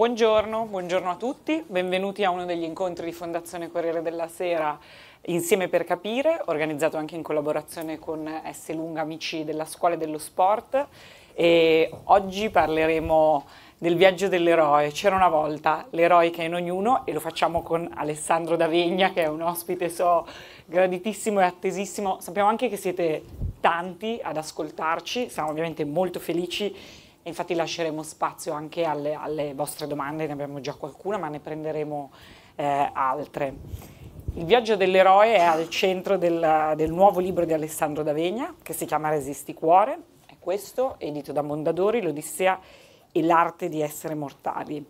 Buongiorno, buongiorno a tutti, benvenuti a uno degli incontri di Fondazione Corriere della Sera Insieme per Capire, organizzato anche in collaborazione con S. Lunga, amici della Scuola e dello Sport. E oggi parleremo del viaggio dell'eroe. C'era una volta l'eroe che è in ognuno e lo facciamo con Alessandro Davegna, che è un ospite, so, graditissimo e attesissimo. Sappiamo anche che siete tanti ad ascoltarci, siamo ovviamente molto felici e infatti lasceremo spazio anche alle, alle vostre domande, ne abbiamo già qualcuna ma ne prenderemo eh, altre. Il viaggio dell'eroe è al centro del, del nuovo libro di Alessandro D'Avegna che si chiama Resisti Cuore, è questo, edito da Mondadori, l'Odissea e l'arte di essere mortali.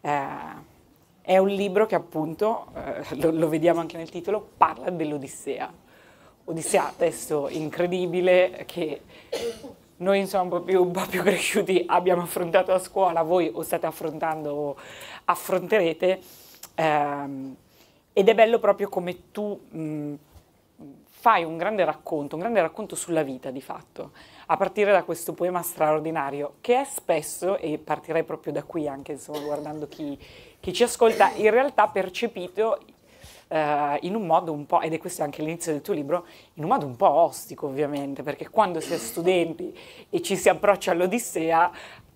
Eh, è un libro che appunto, eh, lo, lo, vediamo anche nel titolo, parla dell'Odissea. Odissea, testo incredibile che noi insomma un po, più, un po' più cresciuti abbiamo affrontato a scuola, voi o state affrontando o affronterete. Ehm, ed è bello proprio come tu mh, fai un grande racconto, un grande racconto sulla vita di fatto, a partire da questo poema straordinario che è spesso, e partirei proprio da qui anche insomma, guardando chi, chi ci ascolta, in realtà percepito eh, in un modo un po', ed è questo anche l'inizio del tuo libro, in un modo un po' ostico ovviamente, perché quando si è studenti e ci si approccia all'Odissea,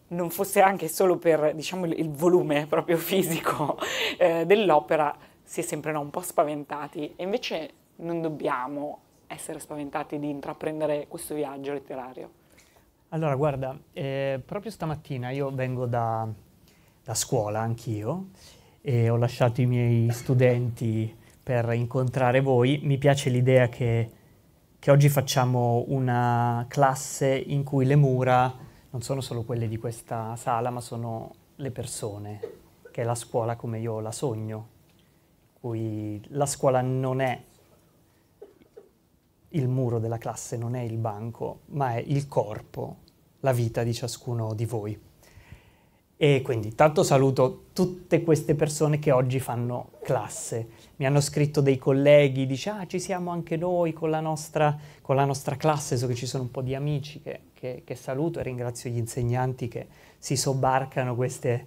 non fosse anche solo per diciamo, il volume proprio fisico eh, dell'opera, si è sempre no, un po' spaventati. E invece non dobbiamo essere spaventati di intraprendere questo viaggio letterario. Allora, guarda, eh, proprio stamattina io vengo da, da scuola anch'io e ho lasciato i miei studenti per incontrare voi. Mi piace l'idea che, che, oggi facciamo una classe in cui le mura non sono solo quelle di questa sala, ma sono le persone, che è la scuola come io la sogno, cui la scuola non è il muro della classe, non è il banco, ma è il corpo, la vita di ciascuno di voi. E quindi tanto saluto tutte queste persone che oggi fanno classe mi hanno scritto dei colleghi, dice ah ci siamo anche noi con la nostra, con la nostra classe, so che ci sono un po' di amici che, che, che saluto e ringrazio gli insegnanti che si sobbarcano queste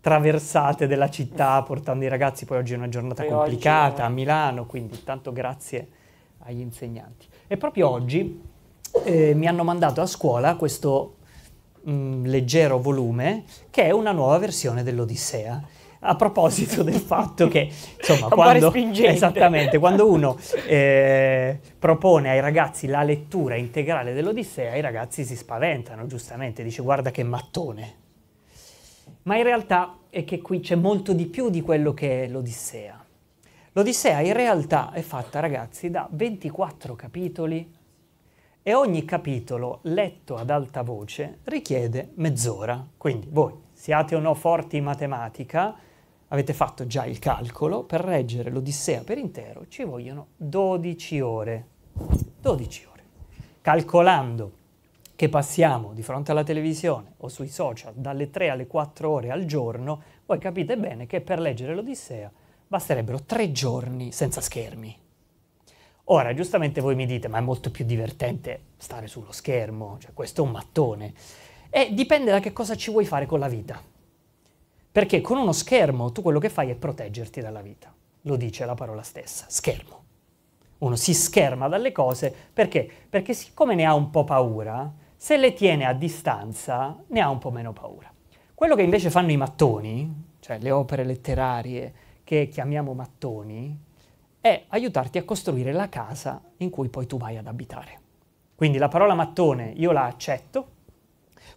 traversate della città portando i ragazzi, poi oggi è una giornata poi complicata oggi, a Milano, quindi tanto grazie agli insegnanti. E proprio oggi eh, mi hanno mandato a scuola questo mh, mm, leggero volume che è una nuova versione dell'Odissea a proposito del fatto che, insomma, quando, esattamente, quando uno eh, propone ai ragazzi la lettura integrale dell'Odissea, i ragazzi si spaventano, giustamente, dice guarda che mattone. Ma in realtà è che qui c'è molto di più di quello che è l'Odissea. L'Odissea in realtà è fatta, ragazzi, da 24 capitoli e ogni capitolo letto ad alta voce richiede mezz'ora. Quindi voi siate o no forti in matematica, avete fatto già il calcolo, per reggere l'Odissea per intero ci vogliono 12 ore. 12 ore. Calcolando che passiamo di fronte alla televisione o sui social dalle 3 alle 4 ore al giorno, voi capite bene che per leggere l'Odissea basterebbero 3 giorni senza schermi. Ora, giustamente voi mi dite, ma è molto più divertente stare sullo schermo, cioè questo è un mattone. E dipende da che cosa ci vuoi fare con la vita. Perché con uno schermo tu quello che fai è proteggerti dalla vita. Lo dice la parola stessa, schermo. Uno si scherma dalle cose perché? Perché siccome ne ha un po' paura, se le tiene a distanza ne ha un po' meno paura. Quello che invece fanno i mattoni, cioè le opere letterarie che chiamiamo mattoni, è aiutarti a costruire la casa in cui poi tu vai ad abitare. Quindi la parola mattone io la accetto,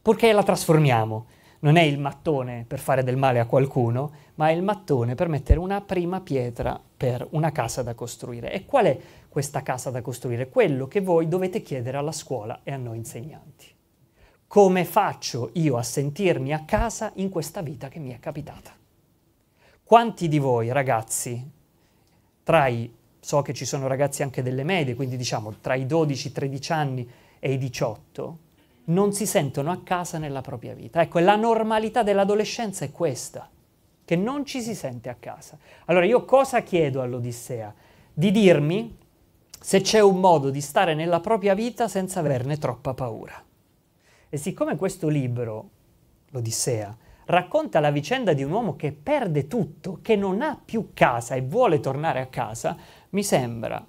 purché la trasformiamo non è il mattone per fare del male a qualcuno, ma è il mattone per mettere una prima pietra per una casa da costruire. E qual è questa casa da costruire? Quello che voi dovete chiedere alla scuola e a noi insegnanti. Come faccio io a sentirmi a casa in questa vita che mi è capitata? Quanti di voi ragazzi, tra i, so che ci sono ragazzi anche delle medie, quindi diciamo tra i 12, 13 anni e i 18, non si sentono a casa nella propria vita. Ecco, la normalità dell'adolescenza è questa, che non ci si sente a casa. Allora io cosa chiedo all'Odissea? Di dirmi se c'è un modo di stare nella propria vita senza averne troppa paura. E siccome questo libro, l'Odissea, racconta la vicenda di un uomo che perde tutto, che non ha più casa e vuole tornare a casa, mi sembra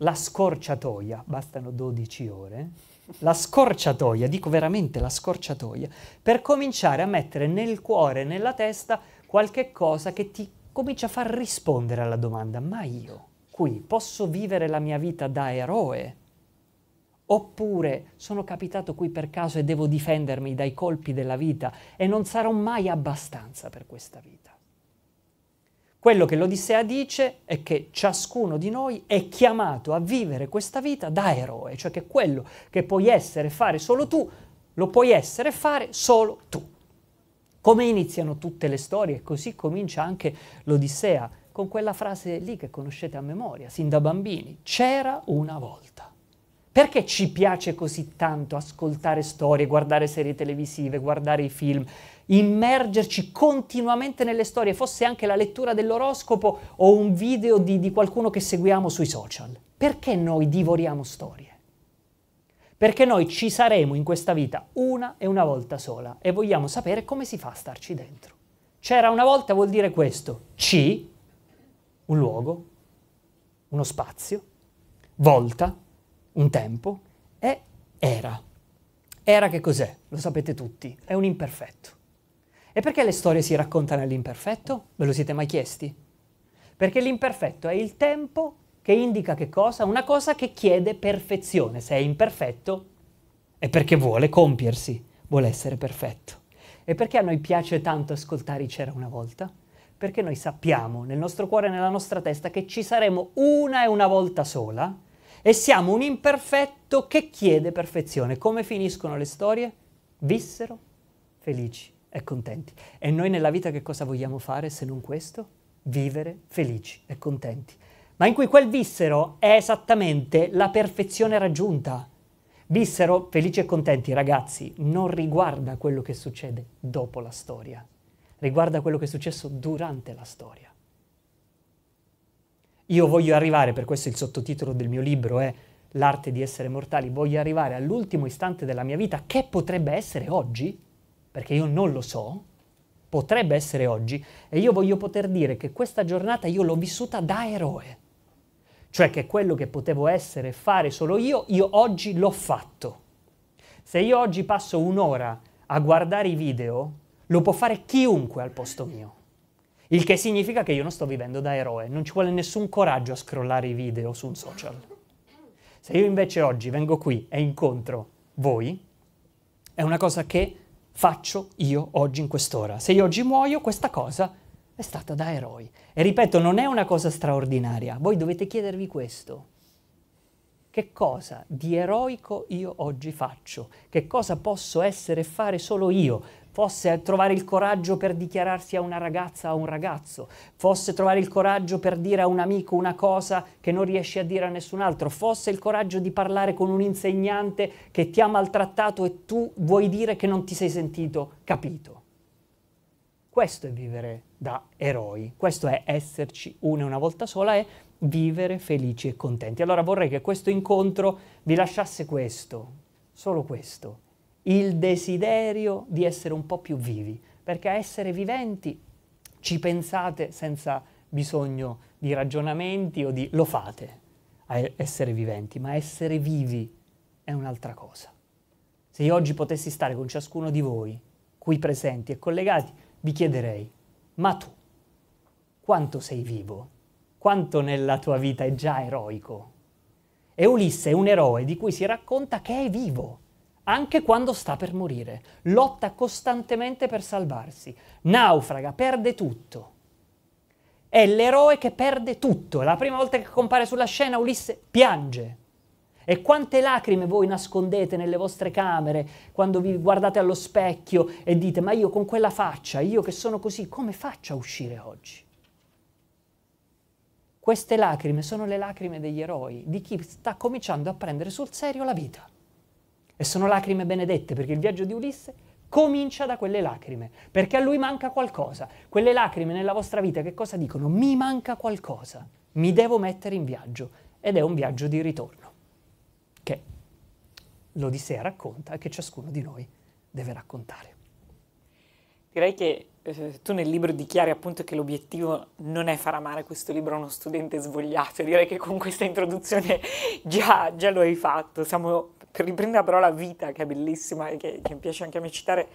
la scorciatoia, bastano 12 ore, la scorciatoia, dico veramente la scorciatoia, per cominciare a mettere nel cuore, nella testa, qualche cosa che ti comincia a far rispondere alla domanda, ma io qui posso vivere la mia vita da eroe? Oppure sono capitato qui per caso e devo difendermi dai colpi della vita e non sarò mai abbastanza per questa vita? Quello che l'Odissea dice è che ciascuno di noi è chiamato a vivere questa vita da eroe, cioè che quello che puoi essere e fare solo tu, lo puoi essere e fare solo tu. Come iniziano tutte le storie, così comincia anche l'Odissea, con quella frase lì che conoscete a memoria, sin da bambini, c'era una volta. Perché ci piace così tanto ascoltare storie, guardare serie televisive, guardare i film, immergerci continuamente nelle storie, fosse anche la lettura dell'oroscopo o un video di, di qualcuno che seguiamo sui social? Perché noi divoriamo storie? Perché noi ci saremo in questa vita una e una volta sola e vogliamo sapere come si fa a starci dentro. C'era una volta vuol dire questo, C, un luogo, uno spazio, volta, un tempo, è era. Era che cos'è? Lo sapete tutti, è un imperfetto. E perché le storie si raccontano all'imperfetto? Ve lo siete mai chiesti? Perché l'imperfetto è il tempo che indica che cosa? Una cosa che chiede perfezione. Se è imperfetto è perché vuole compiersi, vuole essere perfetto. E perché a noi piace tanto ascoltare i C'era una volta? Perché noi sappiamo nel nostro cuore e nella nostra testa che ci saremo una e una volta sola e siamo un imperfetto che chiede perfezione. Come finiscono le storie? Vissero felici e contenti. E noi nella vita che cosa vogliamo fare se non questo? Vivere felici e contenti. Ma in cui quel vissero è esattamente la perfezione raggiunta. Vissero felici e contenti, ragazzi, non riguarda quello che succede dopo la storia, riguarda quello che è successo durante la storia. Io voglio arrivare, per questo il sottotitolo del mio libro è eh, L'arte di essere mortali, voglio arrivare all'ultimo istante della mia vita, che potrebbe essere oggi, perché io non lo so, potrebbe essere oggi, e io voglio poter dire che questa giornata io l'ho vissuta da eroe. Cioè che quello che potevo essere e fare solo io, io oggi l'ho fatto. Se io oggi passo un'ora a guardare i video, lo può fare chiunque al posto mio. Il che significa che io non sto vivendo da eroe, non ci vuole nessun coraggio a scrollare i video su un social. Se io invece oggi vengo qui e incontro voi, è una cosa che faccio io oggi in quest'ora. Se io oggi muoio, questa cosa è stata da eroi. E ripeto, non è una cosa straordinaria, voi dovete chiedervi questo. Che cosa di eroico io oggi faccio? Che cosa posso essere e fare solo io fosse trovare il coraggio per dichiararsi a una ragazza o a un ragazzo, fosse trovare il coraggio per dire a un amico una cosa che non riesci a dire a nessun altro, fosse il coraggio di parlare con un insegnante che ti ha maltrattato e tu vuoi dire che non ti sei sentito capito. Questo è vivere da eroi, questo è esserci una e una volta sola e vivere felici e contenti. Allora vorrei che questo incontro vi lasciasse questo, solo questo il desiderio di essere un po' più vivi, perché a essere viventi ci pensate senza bisogno di ragionamenti o di lo fate a essere viventi, ma essere vivi è un'altra cosa. Se io oggi potessi stare con ciascuno di voi, qui presenti e collegati, vi chiederei, ma tu quanto sei vivo? Quanto nella tua vita è già eroico? E Ulisse è un eroe di cui si racconta che è vivo anche quando sta per morire, lotta costantemente per salvarsi, naufraga, perde tutto. È l'eroe che perde tutto. La prima volta che compare sulla scena Ulisse piange. E quante lacrime voi nascondete nelle vostre camere quando vi guardate allo specchio e dite ma io con quella faccia, io che sono così, come faccio a uscire oggi? Queste lacrime sono le lacrime degli eroi, di chi sta cominciando a prendere sul serio la vita. E sono lacrime benedette perché il viaggio di Ulisse comincia da quelle lacrime, perché a lui manca qualcosa. Quelle lacrime nella vostra vita che cosa dicono? Mi manca qualcosa, mi devo mettere in viaggio ed è un viaggio di ritorno, che l'Odissea racconta e che ciascuno di noi deve raccontare. Direi che eh, tu nel libro dichiari appunto che l'obiettivo non è far amare questo libro a uno studente svogliato, direi che con questa introduzione già, già lo hai fatto, siamo, per riprendere la parola vita che è bellissima e che, che mi piace anche a me citare,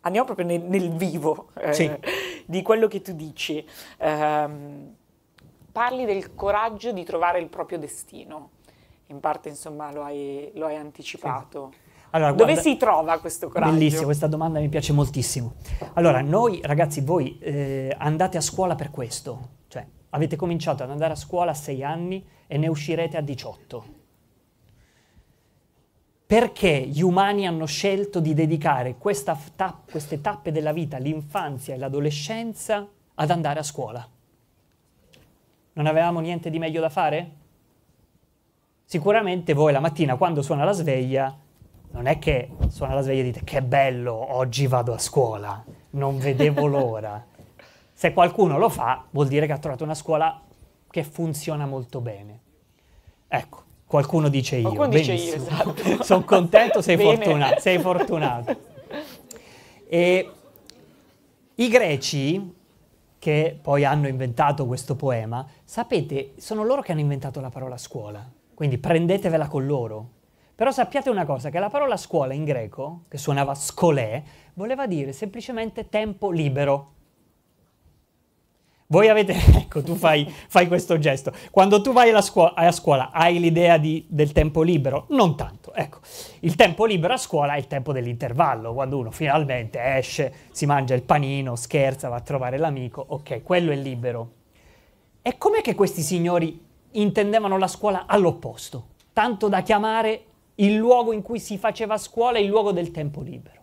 andiamo proprio nel, nel vivo eh, sì. di quello che tu dici. Eh, parli del coraggio di trovare il proprio destino. In parte, insomma, lo hai, lo hai anticipato. Sì. Allora, guarda, Dove si trova questo coraggio? Bellissima, questa domanda mi piace moltissimo. Allora, noi ragazzi, voi eh, andate a scuola per questo, cioè avete cominciato ad andare a scuola a 6 anni e ne uscirete a 18. Perché gli umani hanno scelto di dedicare tapp- queste tappe della vita, l'infanzia e l'adolescenza, ad andare a scuola? Non avevamo niente di meglio da fare? Sicuramente voi la mattina quando suona la sveglia non è che suona la sveglia e dite che bello, oggi vado a scuola, non vedevo l'ora. Se qualcuno lo fa, vuol dire che ha trovato una scuola che funziona molto bene. Ecco, qualcuno dice io. Qualcuno dice io, esatto. Sono contento, sei fortunato. Sei fortunato. E i greci, che poi hanno inventato questo poema, sapete, sono loro che hanno inventato la parola scuola. Quindi prendetevela con loro, però sappiate una cosa, che la parola scuola in greco, che suonava scolè, voleva dire semplicemente tempo libero. Voi avete, ecco, tu fai, fai questo gesto. Quando tu vai alla scuola, a scuola hai l'idea di, del tempo libero? Non tanto, ecco. Il tempo libero a scuola è il tempo dell'intervallo, quando uno finalmente esce, si mangia il panino, scherza, va a trovare l'amico, ok, quello è libero. E com'è che questi signori intendevano la scuola all'opposto? Tanto da chiamare il luogo in cui si faceva scuola e il luogo del tempo libero.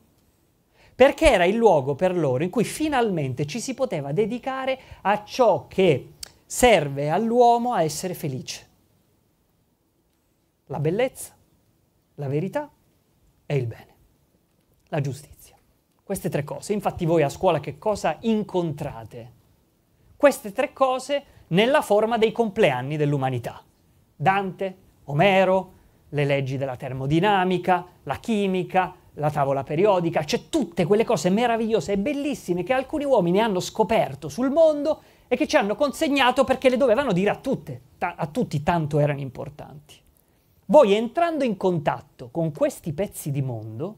Perché era il luogo per loro in cui finalmente ci si poteva dedicare a ciò che serve all'uomo a essere felice. La bellezza, la verità e il bene, la giustizia. Queste tre cose. Infatti voi a scuola che cosa incontrate? Queste tre cose nella forma dei compleanni dell'umanità. Dante, Omero, le leggi della termodinamica, la chimica, la tavola periodica, cioè tutte quelle cose meravigliose e bellissime che alcuni uomini hanno scoperto sul mondo e che ci hanno consegnato perché le dovevano dire a, tutte, ta- a tutti tanto erano importanti. Voi entrando in contatto con questi pezzi di mondo,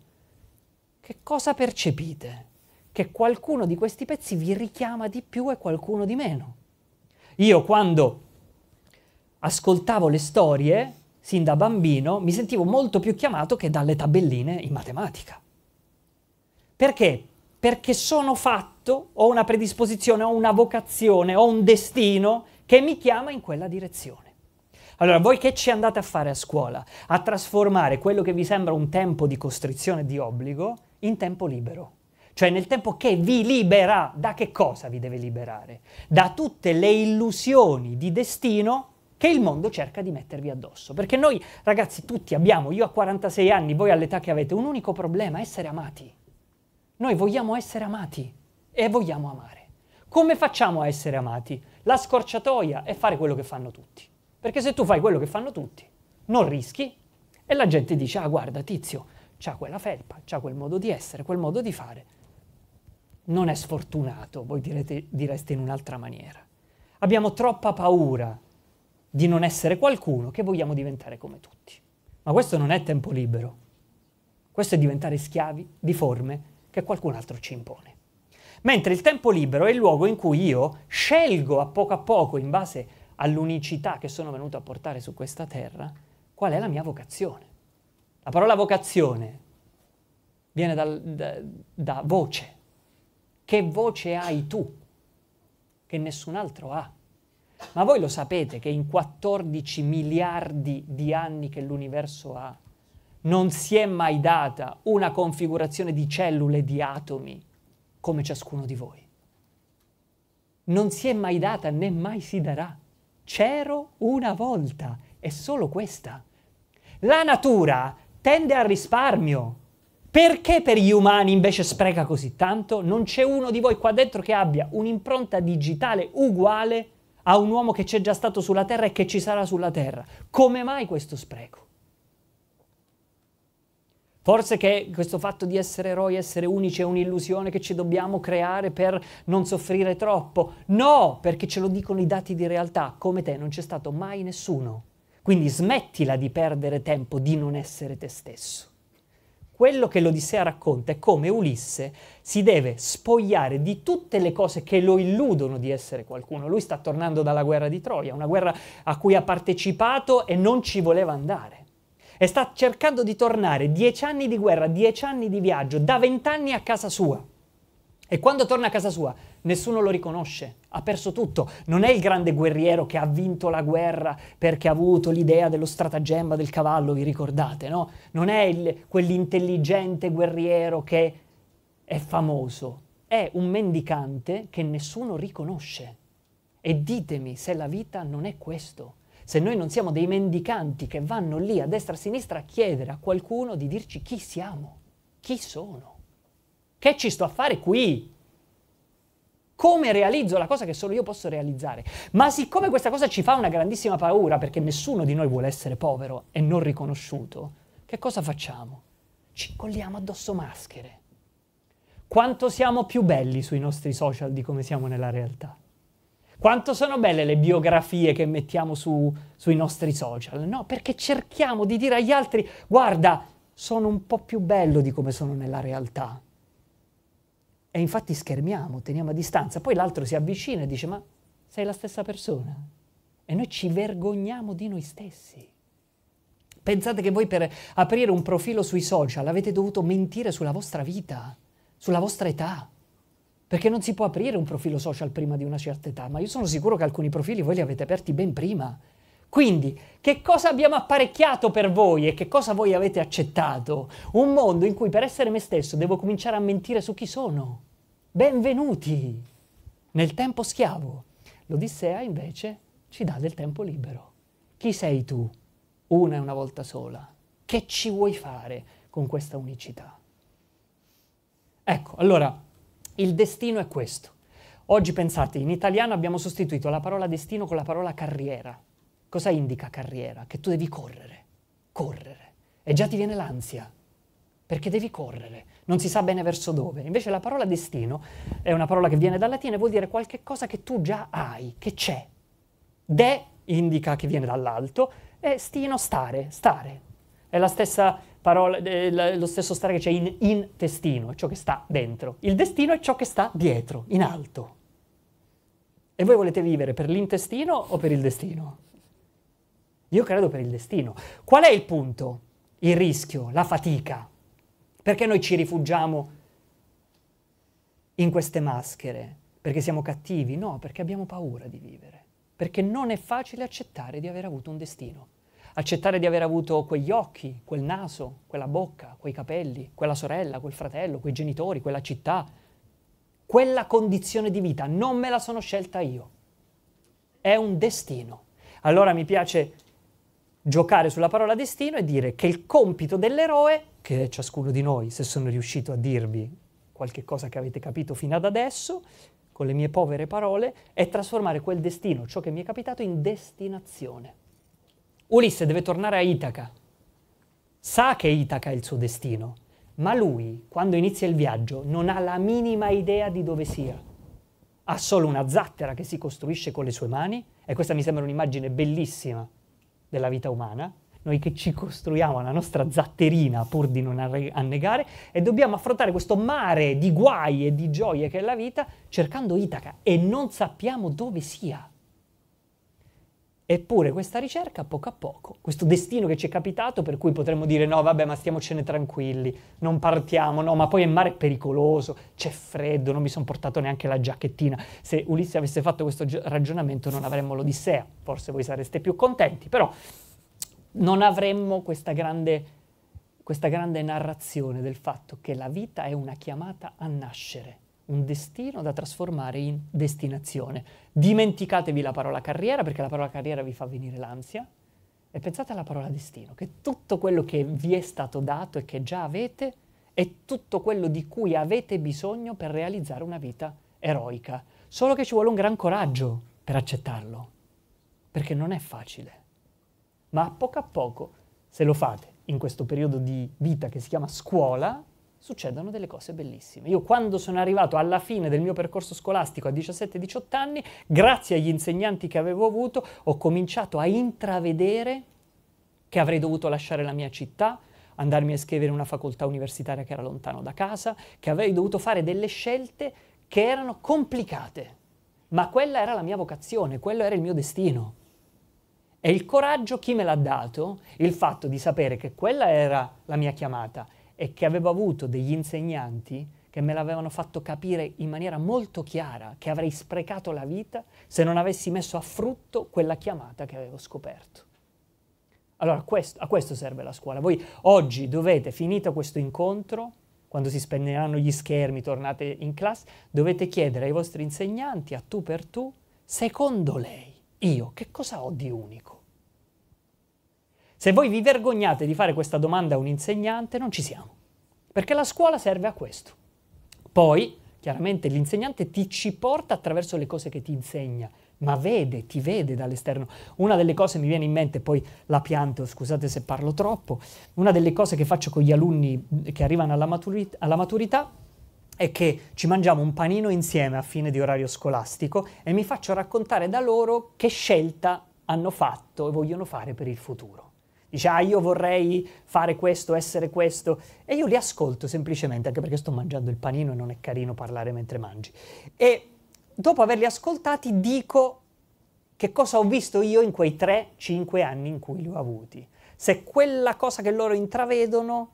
che cosa percepite? Che qualcuno di questi pezzi vi richiama di più e qualcuno di meno. Io quando ascoltavo le storie sin da bambino, mi sentivo molto più chiamato che dalle tabelline in matematica. Perché? Perché sono fatto, ho una predisposizione, ho una vocazione, ho un destino che mi chiama in quella direzione. Allora, voi che ci andate a fare a scuola? A trasformare quello che vi sembra un tempo di costrizione e di obbligo in tempo libero. Cioè nel tempo che vi libera, da che cosa vi deve liberare? Da tutte le illusioni di destino che il mondo cerca di mettervi addosso. Perché noi, ragazzi, tutti abbiamo, io a 46 anni, voi all'età che avete, un unico problema, essere amati. Noi vogliamo essere amati e vogliamo amare. Come facciamo a essere amati? La scorciatoia è fare quello che fanno tutti. Perché se tu fai quello che fanno tutti, non rischi e la gente dice, ah guarda tizio, c'ha quella felpa, c'ha quel modo di essere, quel modo di fare. Non è sfortunato, voi direte, direste in un'altra maniera. Abbiamo troppa paura di non essere qualcuno che vogliamo diventare come tutti. Ma questo non è tempo libero, questo è diventare schiavi di forme che qualcun altro ci impone. Mentre il tempo libero è il luogo in cui io scelgo a poco a poco, in base all'unicità che sono venuto a portare su questa terra, qual è la mia vocazione. La parola vocazione viene dal, da, da voce. Che voce hai tu che nessun altro ha? Ma voi lo sapete che in 14 miliardi di anni che l'universo ha, non si è mai data una configurazione di cellule, di atomi, come ciascuno di voi. Non si è mai data né mai si darà. C'ero una volta, è solo questa. La natura tende al risparmio. Perché per gli umani invece spreca così tanto? Non c'è uno di voi qua dentro che abbia un'impronta digitale uguale a un uomo che c'è già stato sulla terra e che ci sarà sulla terra. Come mai questo spreco? Forse che questo fatto di essere eroi, essere unici è un'illusione che ci dobbiamo creare per non soffrire troppo. No, perché ce lo dicono i dati di realtà, come te non c'è stato mai nessuno. Quindi smettila di perdere tempo di non essere te stesso quello che l'Odissea racconta è come Ulisse si deve spogliare di tutte le cose che lo illudono di essere qualcuno. Lui sta tornando dalla guerra di Troia, una guerra a cui ha partecipato e non ci voleva andare. E sta cercando di tornare dieci anni di guerra, dieci anni di viaggio, da vent'anni a casa sua. E quando torna a casa sua, nessuno lo riconosce, ha perso tutto. Non è il grande guerriero che ha vinto la guerra perché ha avuto l'idea dello stratagemma del cavallo, vi ricordate, no? Non è il, quell'intelligente guerriero che è famoso, è un mendicante che nessuno riconosce. E ditemi se la vita non è questo se noi non siamo dei mendicanti che vanno lì a destra e a sinistra a chiedere a qualcuno di dirci chi siamo, chi sono. Che ci sto a fare qui? Come realizzo la cosa che solo io posso realizzare? Ma siccome questa cosa ci fa una grandissima paura, perché nessuno di noi vuole essere povero e non riconosciuto, che cosa facciamo? Ci incolliamo addosso maschere. Quanto siamo più belli sui nostri social di come siamo nella realtà? Quanto sono belle le biografie che mettiamo su, sui nostri social? No, perché cerchiamo di dire agli altri, guarda, sono un po' più bello di come sono nella realtà. E infatti schermiamo, teniamo a distanza. Poi l'altro si avvicina e dice, ma sei la stessa persona. E noi ci vergogniamo di noi stessi. Pensate che voi per aprire un profilo sui social avete dovuto mentire sulla vostra vita, sulla vostra età. Perché non si può aprire un profilo social prima di una certa età, ma io sono sicuro che alcuni profili voi li avete aperti ben prima. Quindi, che cosa abbiamo apparecchiato per voi e che cosa voi avete accettato? Un mondo in cui per essere me stesso devo cominciare a mentire su chi sono. Benvenuti nel tempo schiavo. L'Odissea invece ci dà del tempo libero. Chi sei tu? Una e una volta sola. Che ci vuoi fare con questa unicità? Ecco, allora, il destino è questo. Oggi pensate, in italiano abbiamo sostituito la parola destino con la parola carriera. Cosa indica carriera? Che tu devi correre, correre. E già ti viene l'ansia, perché devi correre, non si sa bene verso dove. Invece la parola destino è una parola che viene dal latino e vuol dire qualche cosa che tu già hai, che c'è. De indica che viene dall'alto e stino stare, stare. È la stessa parola, è lo stesso stare che c'è in intestino, è ciò che sta dentro. Il destino è ciò che sta dietro, in alto. E voi volete vivere per l'intestino o per il destino? Io credo per il destino. Qual è il punto? Il rischio, la fatica. Perché noi ci rifugiamo in queste maschere? Perché siamo cattivi? No, perché abbiamo paura di vivere. Perché non è facile accettare di aver avuto un destino. Accettare di aver avuto quegli occhi, quel naso, quella bocca, quei capelli, quella sorella, quel fratello, quei genitori, quella città, quella condizione di vita non me la sono scelta io. È un destino. Allora mi piace giocare sulla parola destino e dire che il compito dell'eroe, che è ciascuno di noi, se sono riuscito a dirvi qualche cosa che avete capito fino ad adesso, con le mie povere parole, è trasformare quel destino, ciò che mi è capitato, in destinazione. Ulisse deve tornare a Itaca. Sa che Itaca è il suo destino, ma lui, quando inizia il viaggio, non ha la minima idea di dove sia. Ha solo una zattera che si costruisce con le sue mani, e questa mi sembra un'immagine bellissima della vita umana, noi che ci costruiamo la nostra zatterina pur di non annegare e dobbiamo affrontare questo mare di guai e di gioie che è la vita cercando Itaca e non sappiamo dove sia. Eppure questa ricerca poco a poco, questo destino che ci è capitato per cui potremmo dire no vabbè ma stiamocene tranquilli, non partiamo, no ma poi il mare è pericoloso, c'è freddo, non mi sono portato neanche la giacchettina. Se Ulisse avesse fatto questo ragionamento non avremmo l'Odissea, forse voi sareste più contenti, però non avremmo questa grande, questa grande narrazione del fatto che la vita è una chiamata a nascere un destino da trasformare in destinazione. Dimenticatevi la parola carriera perché la parola carriera vi fa venire l'ansia e pensate alla parola destino, che tutto quello che vi è stato dato e che già avete è tutto quello di cui avete bisogno per realizzare una vita eroica, solo che ci vuole un gran coraggio per accettarlo, perché non è facile. Ma a poco a poco, se lo fate in questo periodo di vita che si chiama scuola, succedono delle cose bellissime. Io quando sono arrivato alla fine del mio percorso scolastico a 17-18 anni, grazie agli insegnanti che avevo avuto, ho cominciato a intravedere che avrei dovuto lasciare la mia città, andarmi a scrivere in una facoltà universitaria che era lontano da casa, che avrei dovuto fare delle scelte che erano complicate, ma quella era la mia vocazione, quello era il mio destino. E il coraggio chi me l'ha dato? Il fatto di sapere che quella era la mia chiamata e che avevo avuto degli insegnanti che me l'avevano fatto capire in maniera molto chiara che avrei sprecato la vita se non avessi messo a frutto quella chiamata che avevo scoperto. Allora questo, a questo serve la scuola. Voi oggi dovete, finito questo incontro, quando si spegneranno gli schermi, tornate in classe, dovete chiedere ai vostri insegnanti, a tu per tu, secondo lei, io che cosa ho di unico? Se voi vi vergognate di fare questa domanda a un insegnante, non ci siamo, perché la scuola serve a questo. Poi, chiaramente, l'insegnante ti ci porta attraverso le cose che ti insegna, ma vede, ti vede dall'esterno. Una delle cose mi viene in mente, poi la pianto, scusate se parlo troppo, una delle cose che faccio con gli alunni che arrivano alla, maturit- alla maturità è che ci mangiamo un panino insieme a fine di orario scolastico e mi faccio raccontare da loro che scelta hanno fatto e vogliono fare per il futuro. Dice, ah, io vorrei fare questo, essere questo. E io li ascolto semplicemente, anche perché sto mangiando il panino e non è carino parlare mentre mangi. E dopo averli ascoltati dico che cosa ho visto io in quei 3-5 anni in cui li ho avuti. Se quella cosa che loro intravedono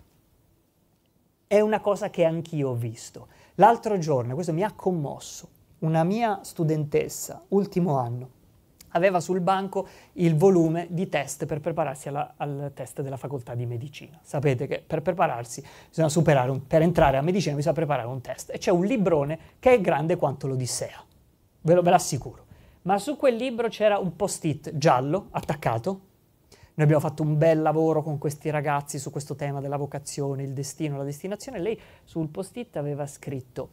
è una cosa che anch'io ho visto. L'altro giorno, questo mi ha commosso, una mia studentessa, ultimo anno, aveva sul banco il volume di test per prepararsi alla, al test della facoltà di medicina. Sapete che per prepararsi bisogna superare, un, per entrare a medicina bisogna preparare un test e c'è un librone che è grande quanto l'Odissea, ve, lo, ve l'assicuro. Ma su quel libro c'era un post-it giallo attaccato. Noi abbiamo fatto un bel lavoro con questi ragazzi su questo tema della vocazione, il destino, la destinazione. Lei sul post-it aveva scritto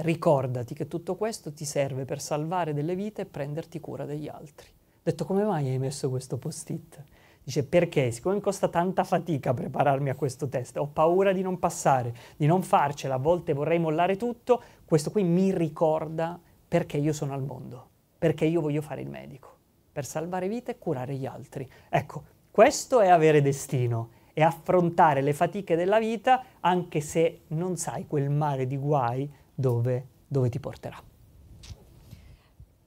ricordati che tutto questo ti serve per salvare delle vite e prenderti cura degli altri. detto come mai hai messo questo post-it? Dice perché siccome mi costa tanta fatica prepararmi a questo test, ho paura di non passare, di non farcela, a volte vorrei mollare tutto, questo qui mi ricorda perché io sono al mondo, perché io voglio fare il medico, per salvare vite e curare gli altri. Ecco, questo è avere destino, e affrontare le fatiche della vita anche se non sai quel mare di guai dove, dove ti porterà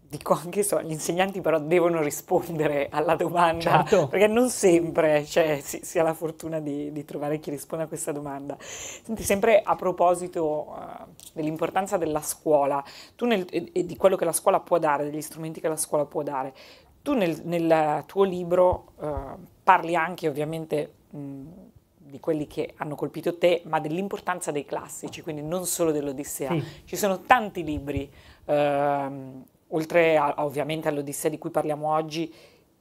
dico anche so, gli insegnanti però devono rispondere alla domanda, certo. perché non sempre cioè, si, si, ha la fortuna di, di, trovare chi risponde a questa domanda. Senti, sempre a proposito uh, dell'importanza della scuola nel, e, e, di quello che la scuola può dare, degli strumenti che la scuola può dare, tu nel, nel tuo libro uh, parli anche ovviamente... Mh, di quelli che hanno colpito te, ma dell'importanza dei classici, quindi non solo dell'Odissea. Sì. Ci sono tanti libri, ehm, oltre a, ovviamente all'Odissea di cui parliamo oggi,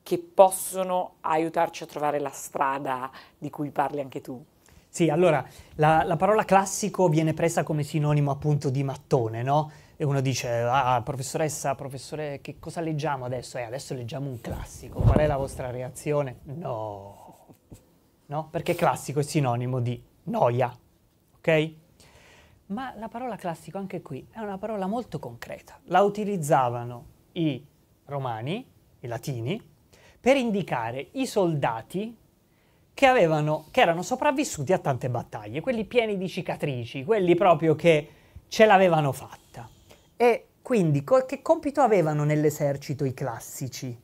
che possono aiutarci a trovare la strada di cui parli anche tu. Sì, allora, la, la parola classico viene presa come sinonimo appunto di mattone, no? e uno dice, ah, professoressa, professore, che cosa leggiamo adesso? Eh, adesso leggiamo un classico, qual è la vostra reazione? No, no? Perché classico è sinonimo di noia, ok? Ma la parola classico anche qui è una parola molto concreta. La utilizzavano i romani, i latini, per indicare i soldati che, avevano, che erano sopravvissuti a tante battaglie, quelli pieni di cicatrici, quelli proprio che ce l'avevano fatta. E quindi che compito avevano nell'esercito i classici?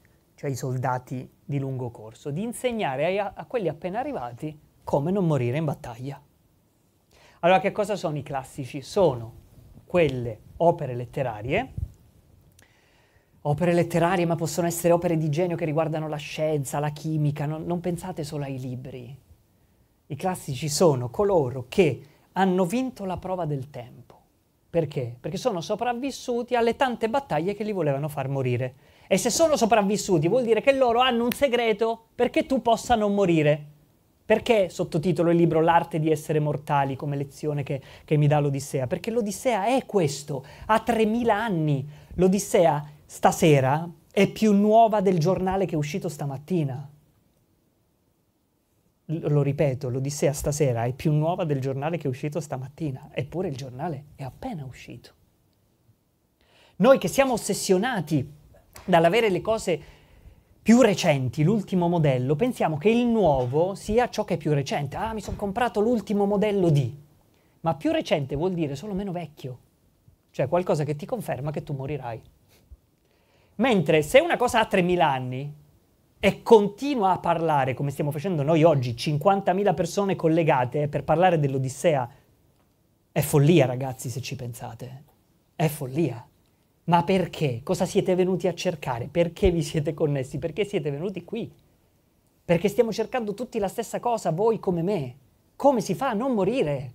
cioè i soldati di lungo corso, di insegnare a, a quelli appena arrivati come non morire in battaglia. Allora che cosa sono i classici? Sono quelle opere letterarie, opere letterarie ma possono essere opere di genio che riguardano la scienza, la chimica, non, non pensate solo ai libri. I classici sono coloro che hanno vinto la prova del tempo. Perché? Perché sono sopravvissuti alle tante battaglie che li volevano far morire. E se sono sopravvissuti vuol dire che loro hanno un segreto perché tu possa non morire. Perché sottotitolo il libro L'arte di essere mortali come lezione che, che mi dà l'Odissea? Perché l'Odissea è questo, ha 3000 anni. L'Odissea stasera è più nuova del giornale che è uscito stamattina. L- lo ripeto, l'Odissea stasera è più nuova del giornale che è uscito stamattina, eppure il giornale è appena uscito. Noi che siamo ossessionati dall'avere le cose più recenti, l'ultimo modello, pensiamo che il nuovo sia ciò che è più recente. Ah, mi sono comprato l'ultimo modello di. Ma più recente vuol dire solo meno vecchio, cioè qualcosa che ti conferma che tu morirai. Mentre se una cosa ha 3.000 anni e continua a parlare, come stiamo facendo noi oggi, 50.000 persone collegate per parlare dell'Odissea, è follia ragazzi se ci pensate, è follia. Ma perché? Cosa siete venuti a cercare? Perché vi siete connessi? Perché siete venuti qui? Perché stiamo cercando tutti la stessa cosa, voi come me. Come si fa a non morire?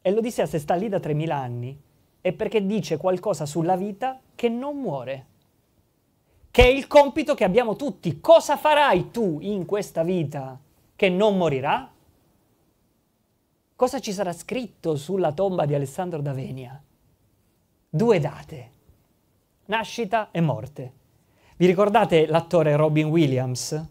E l'Odissea se sta lì da 3000 anni è perché dice qualcosa sulla vita che non muore. Che è il compito che abbiamo tutti. Cosa farai tu in questa vita che non morirà? Cosa ci sarà scritto sulla tomba di Alessandro da Venia? due date, nascita e morte. Vi ricordate l'attore Robin Williams?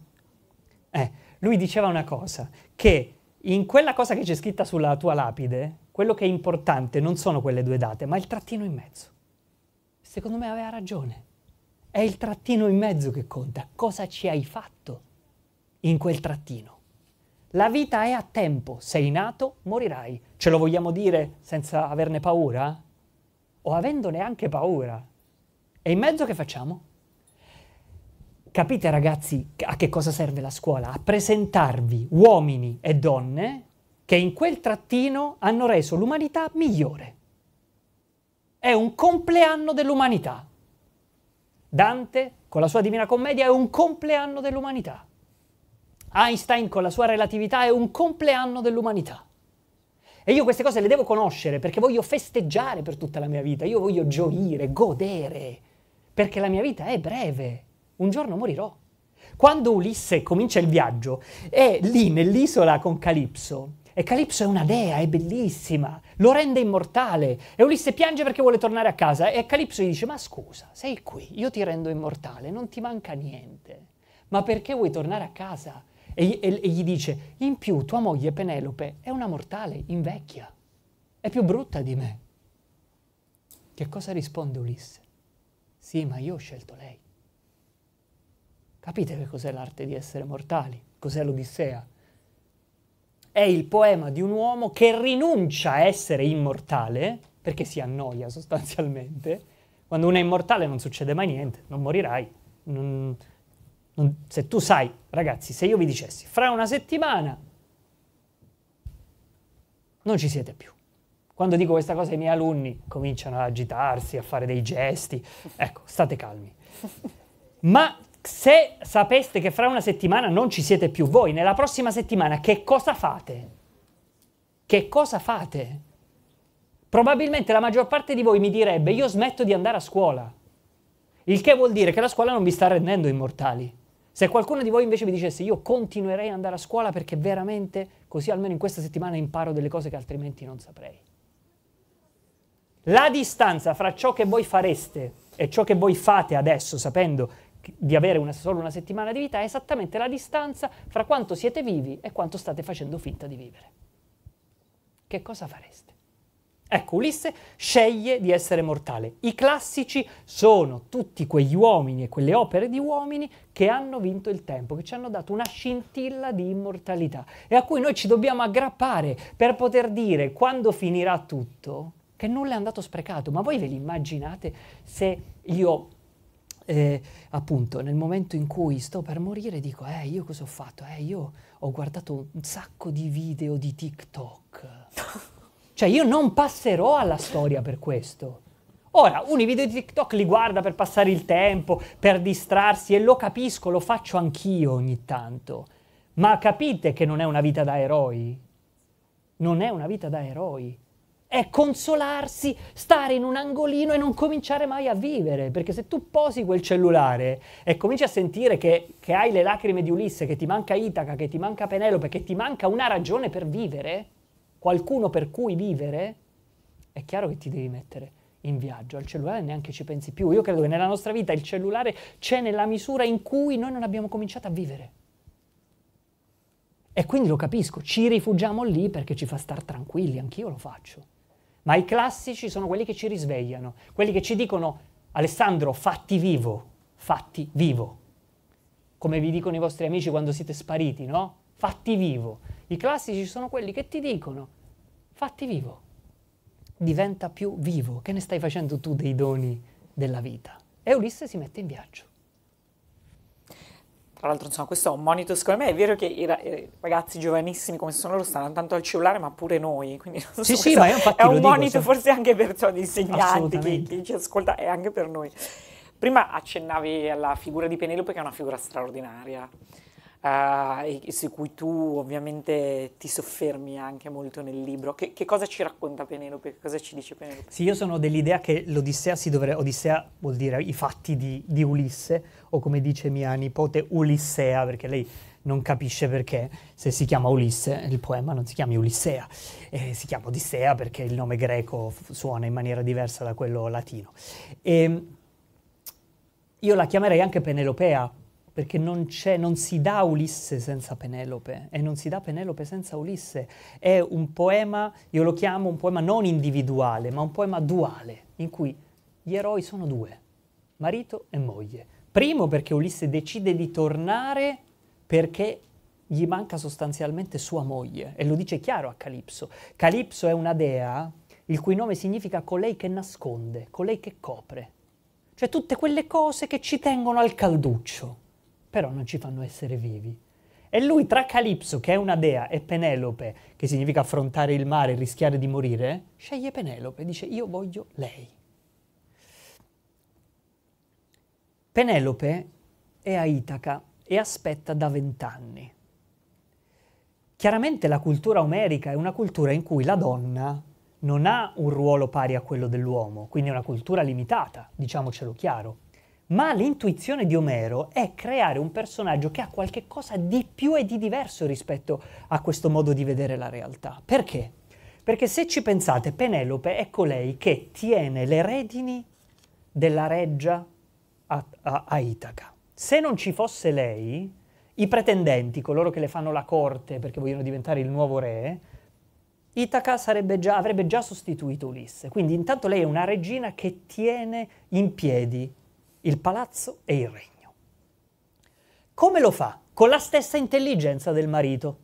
Eh, lui diceva una cosa, che in quella cosa che c'è scritta sulla tua lapide, quello che è importante non sono quelle due date, ma il trattino in mezzo. Secondo me aveva ragione. È il trattino in mezzo che conta. Cosa ci hai fatto in quel trattino? La vita è a tempo. Sei nato, morirai. Ce lo vogliamo dire senza averne paura? o avendone anche paura. E in mezzo che facciamo? Capite ragazzi a che cosa serve la scuola? A presentarvi uomini e donne che in quel trattino hanno reso l'umanità migliore. È un compleanno dell'umanità. Dante con la sua Divina Commedia è un compleanno dell'umanità. Einstein con la sua relatività è un compleanno dell'umanità. E io queste cose le devo conoscere perché voglio festeggiare per tutta la mia vita, io voglio gioire, godere, perché la mia vita è breve, un giorno morirò. Quando Ulisse comincia il viaggio, è lì nell'isola con Calipso. E Calipso è una dea, è bellissima, lo rende immortale. E Ulisse piange perché vuole tornare a casa. E Calipso gli dice: Ma scusa, sei qui, io ti rendo immortale, non ti manca niente. Ma perché vuoi tornare a casa? E, e, e gli dice, in più tua moglie Penelope è una mortale, invecchia, è più brutta di me. Che cosa risponde Ulisse? Sì, ma io ho scelto lei. Capite che cos'è l'arte di essere mortali? Cos'è l'Odissea? È il poema di un uomo che rinuncia a essere immortale, perché si annoia sostanzialmente. Quando uno è immortale non succede mai niente, non morirai, non, se tu sai, ragazzi, se io vi dicessi fra una settimana non ci siete più. Quando dico questa cosa ai miei alunni cominciano ad agitarsi, a fare dei gesti. Ecco, state calmi. Ma se sapeste che fra una settimana non ci siete più voi, nella prossima settimana che cosa fate? Che cosa fate? Probabilmente la maggior parte di voi mi direbbe io smetto di andare a scuola. Il che vuol dire che la scuola non vi sta rendendo immortali. Se qualcuno di voi invece mi dicesse io continuerei ad andare a scuola perché veramente così almeno in questa settimana imparo delle cose che altrimenti non saprei. La distanza fra ciò che voi fareste e ciò che voi fate adesso, sapendo di avere una, solo una settimana di vita, è esattamente la distanza fra quanto siete vivi e quanto state facendo finta di vivere. Che cosa fareste? Ecco, Ulisse sceglie di essere mortale. I classici sono tutti quegli uomini e quelle opere di uomini che hanno vinto il tempo, che ci hanno dato una scintilla di immortalità e a cui noi ci dobbiamo aggrappare per poter dire quando finirà tutto che nulla è andato sprecato. Ma voi ve li immaginate se io eh, appunto nel momento in cui sto per morire dico eh io cosa ho fatto? Eh io ho guardato un sacco di video di TikTok. Cioè io non passerò alla storia per questo. Ora, uno i video di TikTok li guarda per passare il tempo, per distrarsi e lo capisco, lo faccio anch'io ogni tanto. Ma capite che non è una vita da eroi? Non è una vita da eroi. È consolarsi, stare in un angolino e non cominciare mai a vivere, perché se tu posi quel cellulare e cominci a sentire che, che hai le lacrime di Ulisse, che ti manca Itaca, che ti manca Penelope, che ti manca una ragione per vivere, qualcuno per cui vivere, è chiaro che ti devi mettere in viaggio, al cellulare neanche ci pensi più. Io credo che nella nostra vita il cellulare c'è nella misura in cui noi non abbiamo cominciato a vivere. E quindi lo capisco, ci rifugiamo lì perché ci fa star tranquilli, anch'io lo faccio. Ma i classici sono quelli che ci risvegliano, quelli che ci dicono Alessandro, fatti vivo, fatti vivo. Come vi dicono i vostri amici quando siete spariti, no? Fatti vivo. I classici sono quelli che ti dicono fatti vivo, diventa più vivo, che ne stai facendo tu dei doni della vita? E Ulisse si mette in viaggio. Tra l'altro, insomma, questo è un monito, secondo me è vero che i, eh, ragazzi giovanissimi come sono loro stanno tanto al cellulare, ma pure noi. Quindi non sì, so, sì, ma io infatti è un monito dico, cioè forse anche per cioè, gli insegnanti, chi, chi ci ascolta, è anche per noi. Prima accennavi alla figura di Penelope che è una figura straordinaria. Eh, e su cui tu ovviamente ti soffermi anche molto nel libro. Che, che cosa ci racconta Penelope? Che cosa ci dice Penelope? Sì, io sono dell'idea che l'Odissea si dovrebbe, Odissea vuol dire i fatti di, di Ulisse, o come dice mia nipote Ulissea, perché lei non capisce perché se si chiama Ulisse il poema non si chiami Ulissea, eh, si chiama Odissea perché il nome greco suona in maniera diversa da quello latino. E ehm, io la chiamerei anche Penelopea perché non, non, si dà Ulisse senza Penelope e non si dà Penelope senza Ulisse. È un poema, io lo chiamo un poema non individuale, ma un poema duale, in cui gli eroi sono due, marito e moglie. Primo perché Ulisse decide di tornare perché gli manca sostanzialmente sua moglie e lo dice chiaro a Calipso. Calipso è una dea il cui nome significa colei che nasconde, colei che copre. Cioè tutte quelle cose che ci tengono al calduccio però non ci fanno essere vivi. E lui tra Calipso, che è una dea, e Penelope, che significa affrontare il mare e rischiare di morire, sceglie Penelope e dice io voglio lei. Penelope è a Itaca e aspetta da vent'anni. Chiaramente la cultura omerica è una cultura in cui la donna non ha un ruolo pari a quello dell'uomo, quindi è una cultura limitata, diciamocelo chiaro. Ma l'intuizione di Omero è creare un personaggio che ha qualche cosa di più e di diverso rispetto a questo modo di vedere la realtà. Perché? Perché se ci pensate, Penelope è colei che tiene le redini della reggia a, a, a Itaca. Se non ci fosse lei, i pretendenti, coloro che le fanno la corte perché vogliono diventare il nuovo re, Itaca già, avrebbe già sostituito Ulisse. Quindi intanto lei è una regina che tiene in piedi il palazzo e il regno. Come lo fa? Con la stessa intelligenza del marito.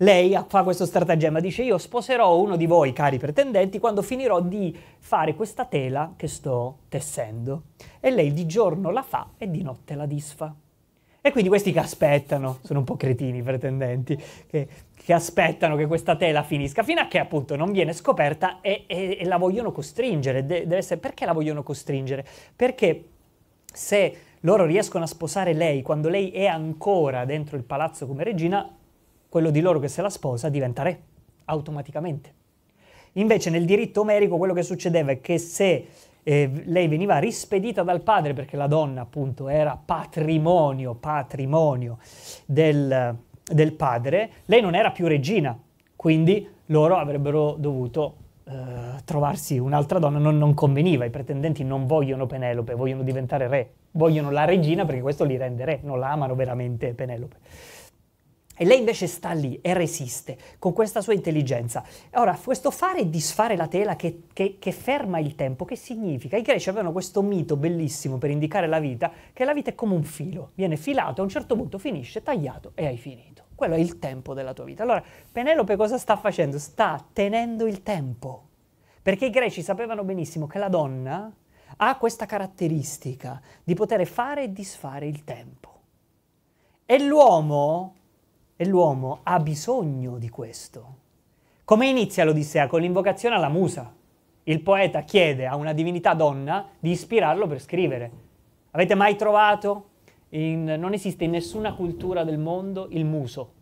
Lei fa questo stratagemma, dice io sposerò uno di voi, cari pretendenti, quando finirò di fare questa tela che sto tessendo. E lei di giorno la fa e di notte la disfa. E quindi questi che aspettano, sono un po' cretini i pretendenti, che, che, aspettano che questa tela finisca, fino a che appunto non viene scoperta e, e, e la vogliono costringere. De, essere, perché la vogliono costringere? Perché se loro riescono a sposare lei quando lei è ancora dentro il palazzo come regina, quello di loro che se la sposa diventa re, automaticamente. Invece nel diritto omerico quello che succedeva è che se eh, lei veniva rispedita dal padre, perché la donna appunto era patrimonio, patrimonio del, del padre, lei non era più regina, quindi loro avrebbero dovuto eh, trovarsi un'altra donna non, non conveniva. I pretendenti non vogliono Penelope, vogliono diventare re, vogliono la regina perché questo li rende re, non la amano veramente Penelope. E lei invece sta lì e resiste con questa sua intelligenza. Ora, questo fare e disfare la tela che, che, che, ferma il tempo, che significa? I greci avevano questo mito bellissimo per indicare la vita, che la vita è come un filo, viene filato, a un certo punto finisce, tagliato e hai finito. Quello è il tempo della tua vita. Allora, Penelope cosa sta facendo? Sta tenendo il tempo. Perché i greci sapevano benissimo che la donna ha questa caratteristica di poter fare e disfare il tempo. E l'uomo, e l'uomo ha bisogno di questo. Come inizia l'Odissea? Con l'invocazione alla musa. Il poeta chiede a una divinità donna di ispirarlo per scrivere. Avete mai trovato in, non esiste in nessuna cultura del mondo il muso.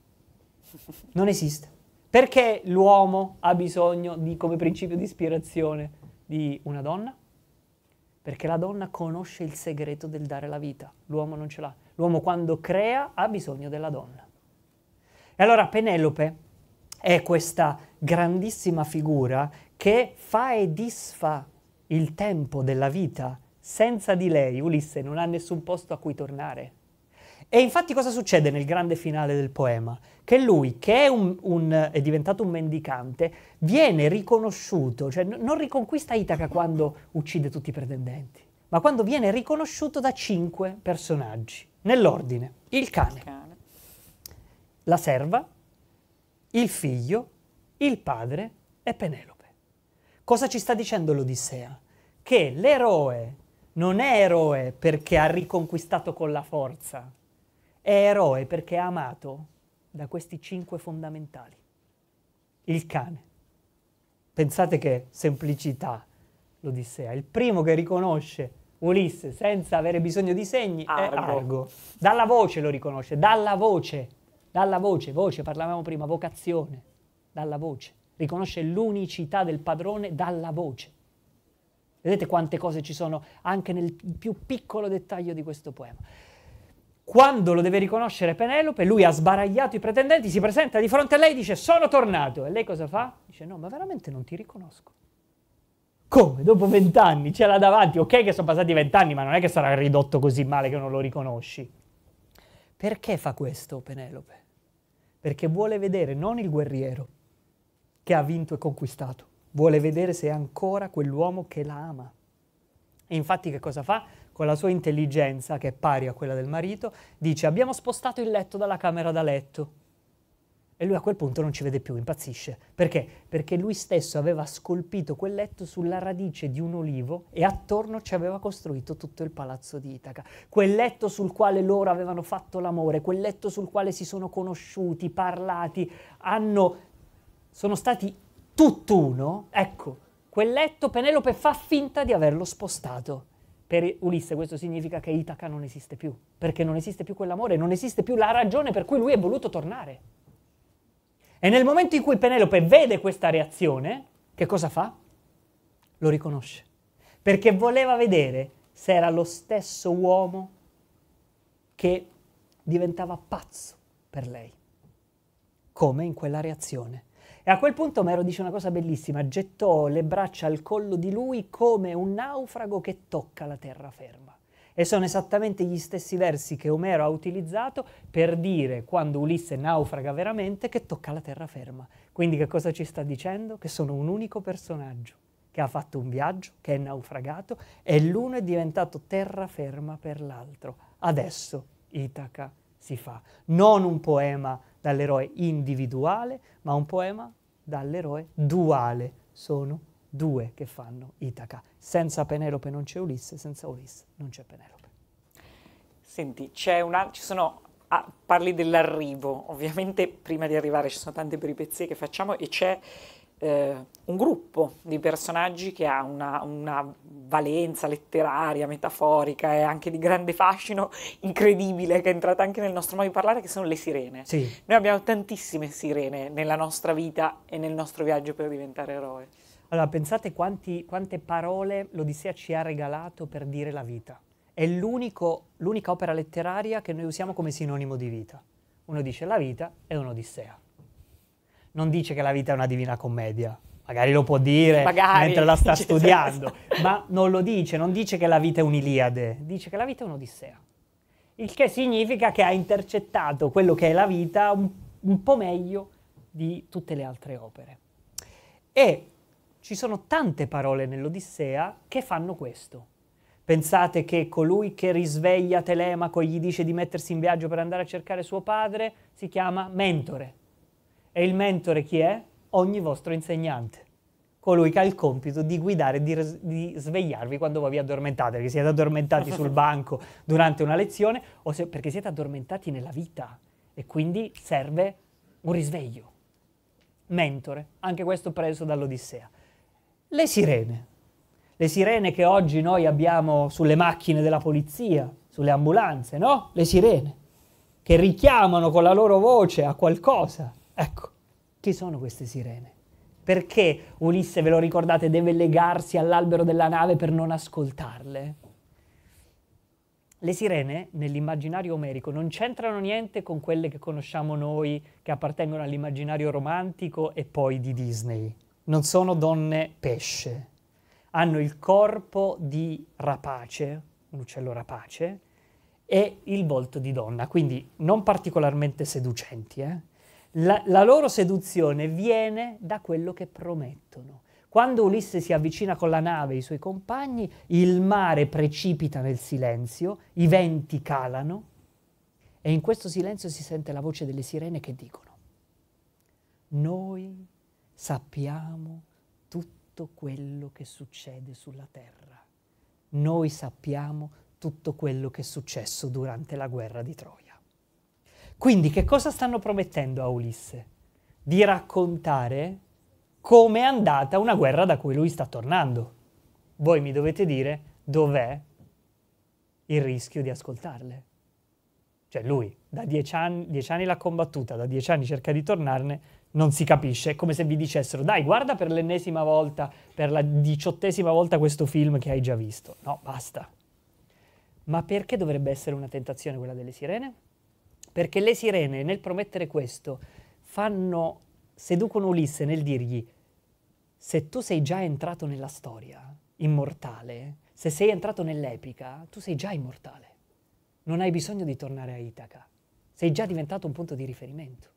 Non esiste. Perché l'uomo ha bisogno di, come principio di ispirazione di una donna? Perché la donna conosce il segreto del dare la vita, l'uomo non ce l'ha. L'uomo quando crea ha bisogno della donna. E allora Penelope è questa grandissima figura che fa e disfa il tempo della vita senza di lei Ulisse non ha nessun posto a cui tornare. E infatti cosa succede nel grande finale del poema? Che lui, che è, un, un, è diventato un mendicante, viene riconosciuto, cioè n- non riconquista Itaca quando uccide tutti i pretendenti, ma quando viene riconosciuto da cinque personaggi, nell'ordine. Il cane, il cane. la serva, il figlio, il padre e Penelope. Cosa ci sta dicendo l'Odissea? Che l'eroe non è eroe perché ha riconquistato con la forza, è eroe perché è amato da questi cinque fondamentali. Il cane. Pensate che semplicità, l'Odissea. Il primo che riconosce Ulisse senza avere bisogno di segni Argo. è Argo. Dalla voce lo riconosce, dalla voce, dalla voce, voce, parlavamo prima, vocazione, dalla voce. Riconosce l'unicità del padrone dalla voce. Vedete quante cose ci sono anche nel più piccolo dettaglio di questo poema. Quando lo deve riconoscere Penelope, lui ha sbaragliato i pretendenti, si presenta di fronte a lei e dice sono tornato. E lei cosa fa? Dice no, ma veramente non ti riconosco. Come? Dopo vent'anni ce l'ha davanti. Ok che sono passati vent'anni, ma non è che sarà ridotto così male che non lo riconosci. Perché fa questo Penelope? Perché vuole vedere non il guerriero che ha vinto e conquistato, vuole vedere se è ancora quell'uomo che la ama. E infatti che cosa fa? Con la sua intelligenza, che è pari a quella del marito, dice abbiamo spostato il letto dalla camera da letto. E lui a quel punto non ci vede più, impazzisce. Perché? Perché lui stesso aveva scolpito quel letto sulla radice di un olivo e attorno ci aveva costruito tutto il palazzo di Itaca. Quel letto sul quale loro avevano fatto l'amore, quel letto sul quale si sono conosciuti, parlati, hanno, sono stati tutt'uno, ecco, quel letto Penelope fa finta di averlo spostato. Per Ulisse questo significa che Itaca non esiste più, perché non esiste più quell'amore, non esiste più la ragione per cui lui è voluto tornare. E nel momento in cui Penelope vede questa reazione, che cosa fa? Lo riconosce, perché voleva vedere se era lo stesso uomo che diventava pazzo per lei, come in quella reazione. E a quel punto Omero dice una cosa bellissima, gettò le braccia al collo di lui come un naufrago che tocca la terraferma. E sono esattamente gli stessi versi che Omero ha utilizzato per dire, quando Ulisse naufraga veramente, che tocca la terraferma. Quindi che cosa ci sta dicendo? Che sono un unico personaggio, che ha fatto un viaggio, che è naufragato, e l'uno è diventato terraferma per l'altro. Adesso Itaca si fa. Non un poema dall'eroe individuale, ma un poema dall'eroe duale. Sono due che fanno Itaca. Senza Penelope non c'è Ulisse, senza Ulisse non c'è Penelope. Senti, c'è una, ci sono Ah, parli dell'arrivo, ovviamente prima di arrivare ci sono tante peripezie che facciamo e c'è eh, un gruppo di personaggi che ha una, una, valenza letteraria, metaforica e anche di grande fascino incredibile che è entrata anche nel nostro modo di parlare, che sono le sirene. Sì. Noi abbiamo tantissime sirene nella nostra vita e nel nostro viaggio per diventare eroe. Allora, pensate quanti, quante parole l'Odissea ci ha regalato per dire la vita. È l'unica opera letteraria che noi usiamo come sinonimo di vita. Uno dice la vita è un'Odissea non dice che la vita è una divina commedia. Magari lo può dire Magari, mentre la sta studiando, ma non lo dice, non dice che la vita è un'Iliade, dice che la vita è un'Odissea. Il che significa che ha intercettato quello che è la vita un, un po' meglio di tutte le altre opere. E ci sono tante parole nell'Odissea che fanno questo. Pensate che colui che risveglia Telemaco e gli dice di mettersi in viaggio per andare a cercare suo padre si chiama mentore e il mentore chi è? Ogni vostro insegnante, colui che ha il compito di guidare, di, res- di svegliarvi quando voi vi addormentate, perché siete addormentati sul banco durante una lezione o se- perché siete addormentati nella vita e quindi serve un risveglio. Mentore, anche questo preso dall'Odissea. Le sirene. Le sirene che oggi noi abbiamo sulle macchine della polizia, sulle ambulanze, no? Le sirene che richiamano con la loro voce a qualcosa. Ecco, chi sono queste sirene? Perché Ulisse, ve lo ricordate, deve legarsi all'albero della nave per non ascoltarle? Le sirene nell'immaginario omerico non c'entrano niente con quelle che conosciamo noi, che appartengono all'immaginario romantico e poi di Disney. Non sono donne pesce, hanno il corpo di rapace, un uccello rapace, e il volto di donna, quindi non particolarmente seducenti. Eh? La, la loro seduzione viene da quello che promettono. Quando Ulisse si avvicina con la nave e i suoi compagni, il mare precipita nel silenzio, i venti calano e in questo silenzio si sente la voce delle sirene che dicono, noi sappiamo tutto quello che succede sulla terra, noi sappiamo tutto quello che è successo durante la guerra di Troia. Quindi che cosa stanno promettendo a Ulisse? Di raccontare come è andata una guerra da cui lui sta tornando. Voi mi dovete dire dov'è il rischio di ascoltarle. Cioè lui da dieci anni, dieci anni l'ha combattuta, da dieci anni cerca di tornarne, non si capisce, è come se vi dicessero dai guarda per l'ennesima volta, per la diciottesima volta questo film che hai già visto. No, basta. Ma perché dovrebbe essere una tentazione quella delle sirene? perché le sirene nel promettere questo fanno, seducono Ulisse nel dirgli se tu sei già entrato nella storia immortale, se sei entrato nell'epica, tu sei già immortale. Non hai bisogno di tornare a Itaca. Sei già diventato un punto di riferimento.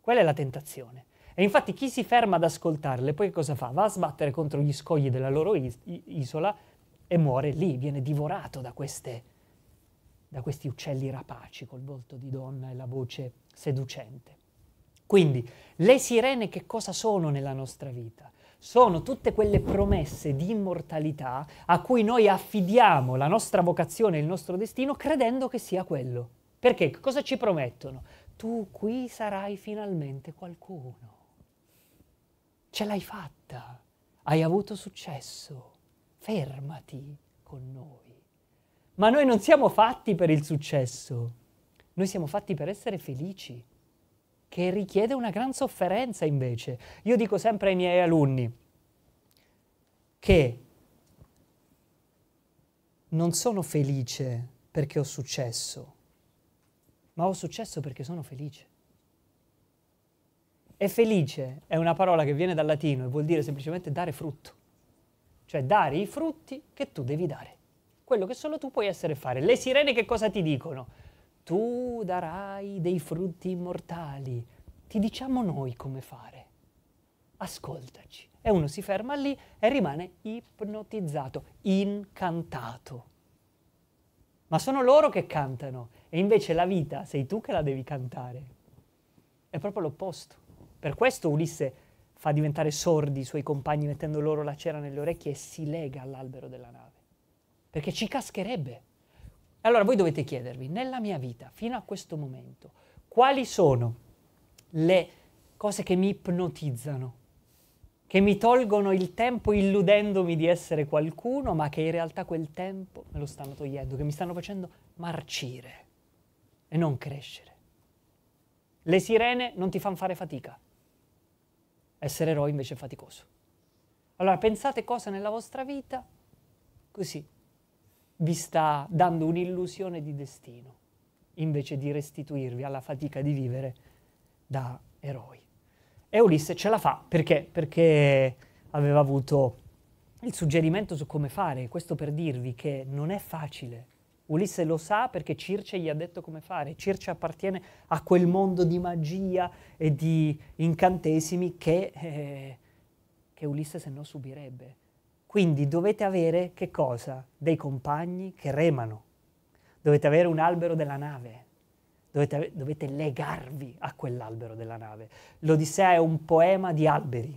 Quella è la tentazione. E infatti chi si ferma ad ascoltarle, poi cosa fa? Va a sbattere contro gli scogli della loro is- isola e muore lì, viene divorato da queste da questi uccelli rapaci col volto di donna e la voce seducente. Quindi le sirene che cosa sono nella nostra vita? Sono tutte quelle promesse di immortalità a cui noi affidiamo la nostra vocazione e il nostro destino credendo che sia quello. Perché cosa ci promettono? Tu qui sarai finalmente qualcuno. Ce l'hai fatta, hai avuto successo, fermati con noi. Ma noi non siamo fatti per il successo, noi siamo fatti per essere felici, che richiede una gran sofferenza invece. Io dico sempre ai miei alunni che non sono felice perché ho successo, ma ho successo perché sono felice. E felice è una parola che viene dal latino e vuol dire semplicemente dare frutto, cioè dare i frutti che tu devi dare quello che solo tu puoi essere fare. Le sirene che cosa ti dicono? Tu darai dei frutti immortali. Ti diciamo noi come fare. Ascoltaci. E uno si ferma lì e rimane ipnotizzato, incantato. Ma sono loro che cantano e invece la vita sei tu che la devi cantare. È proprio l'opposto. Per questo Ulisse fa diventare sordi i suoi compagni mettendo loro la cera nelle orecchie e si lega all'albero della nave perché ci cascherebbe. Allora voi dovete chiedervi, nella mia vita, fino a questo momento, quali sono le cose che mi ipnotizzano, che mi tolgono il tempo illudendomi di essere qualcuno, ma che in realtà quel tempo me lo stanno togliendo, che mi stanno facendo marcire e non crescere. Le sirene non ti fanno fare fatica, essere eroe invece è faticoso. Allora pensate cosa nella vostra vita, così vi sta dando un'illusione di destino, invece di restituirvi alla fatica di vivere da eroi. E Ulisse ce la fa perché? Perché aveva avuto il suggerimento su come fare, questo per dirvi che non è facile. Ulisse lo sa perché Circe gli ha detto come fare. Circe appartiene a quel mondo di magia e di incantesimi che, eh, che Ulisse se no subirebbe. Quindi dovete avere che cosa? Dei compagni che remano. Dovete avere un albero della nave. Dovete, dovete legarvi a quell'albero della nave. L'Odissea è un poema di alberi.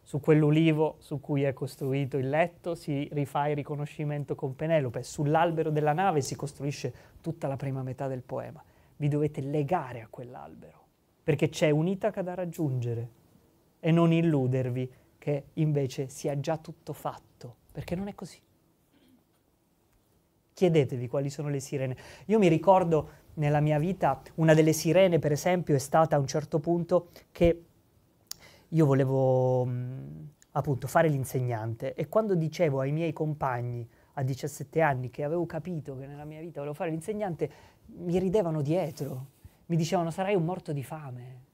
Su quell'ulivo su cui è costruito il letto si rifà il riconoscimento con Penelope. Sull'albero della nave si costruisce tutta la prima metà del poema. Vi dovete legare a quell'albero perché c'è un'Itaca da raggiungere e non illudervi che invece sia già tutto fatto, perché non è così. Chiedetevi quali sono le sirene. Io mi ricordo nella mia vita una delle sirene, per esempio, è stata a un certo punto che io volevo mh, mm, appunto fare l'insegnante e quando dicevo ai miei compagni a 17 anni che avevo capito che nella mia vita volevo fare l'insegnante, mi ridevano dietro, mi dicevano sarai un morto di fame,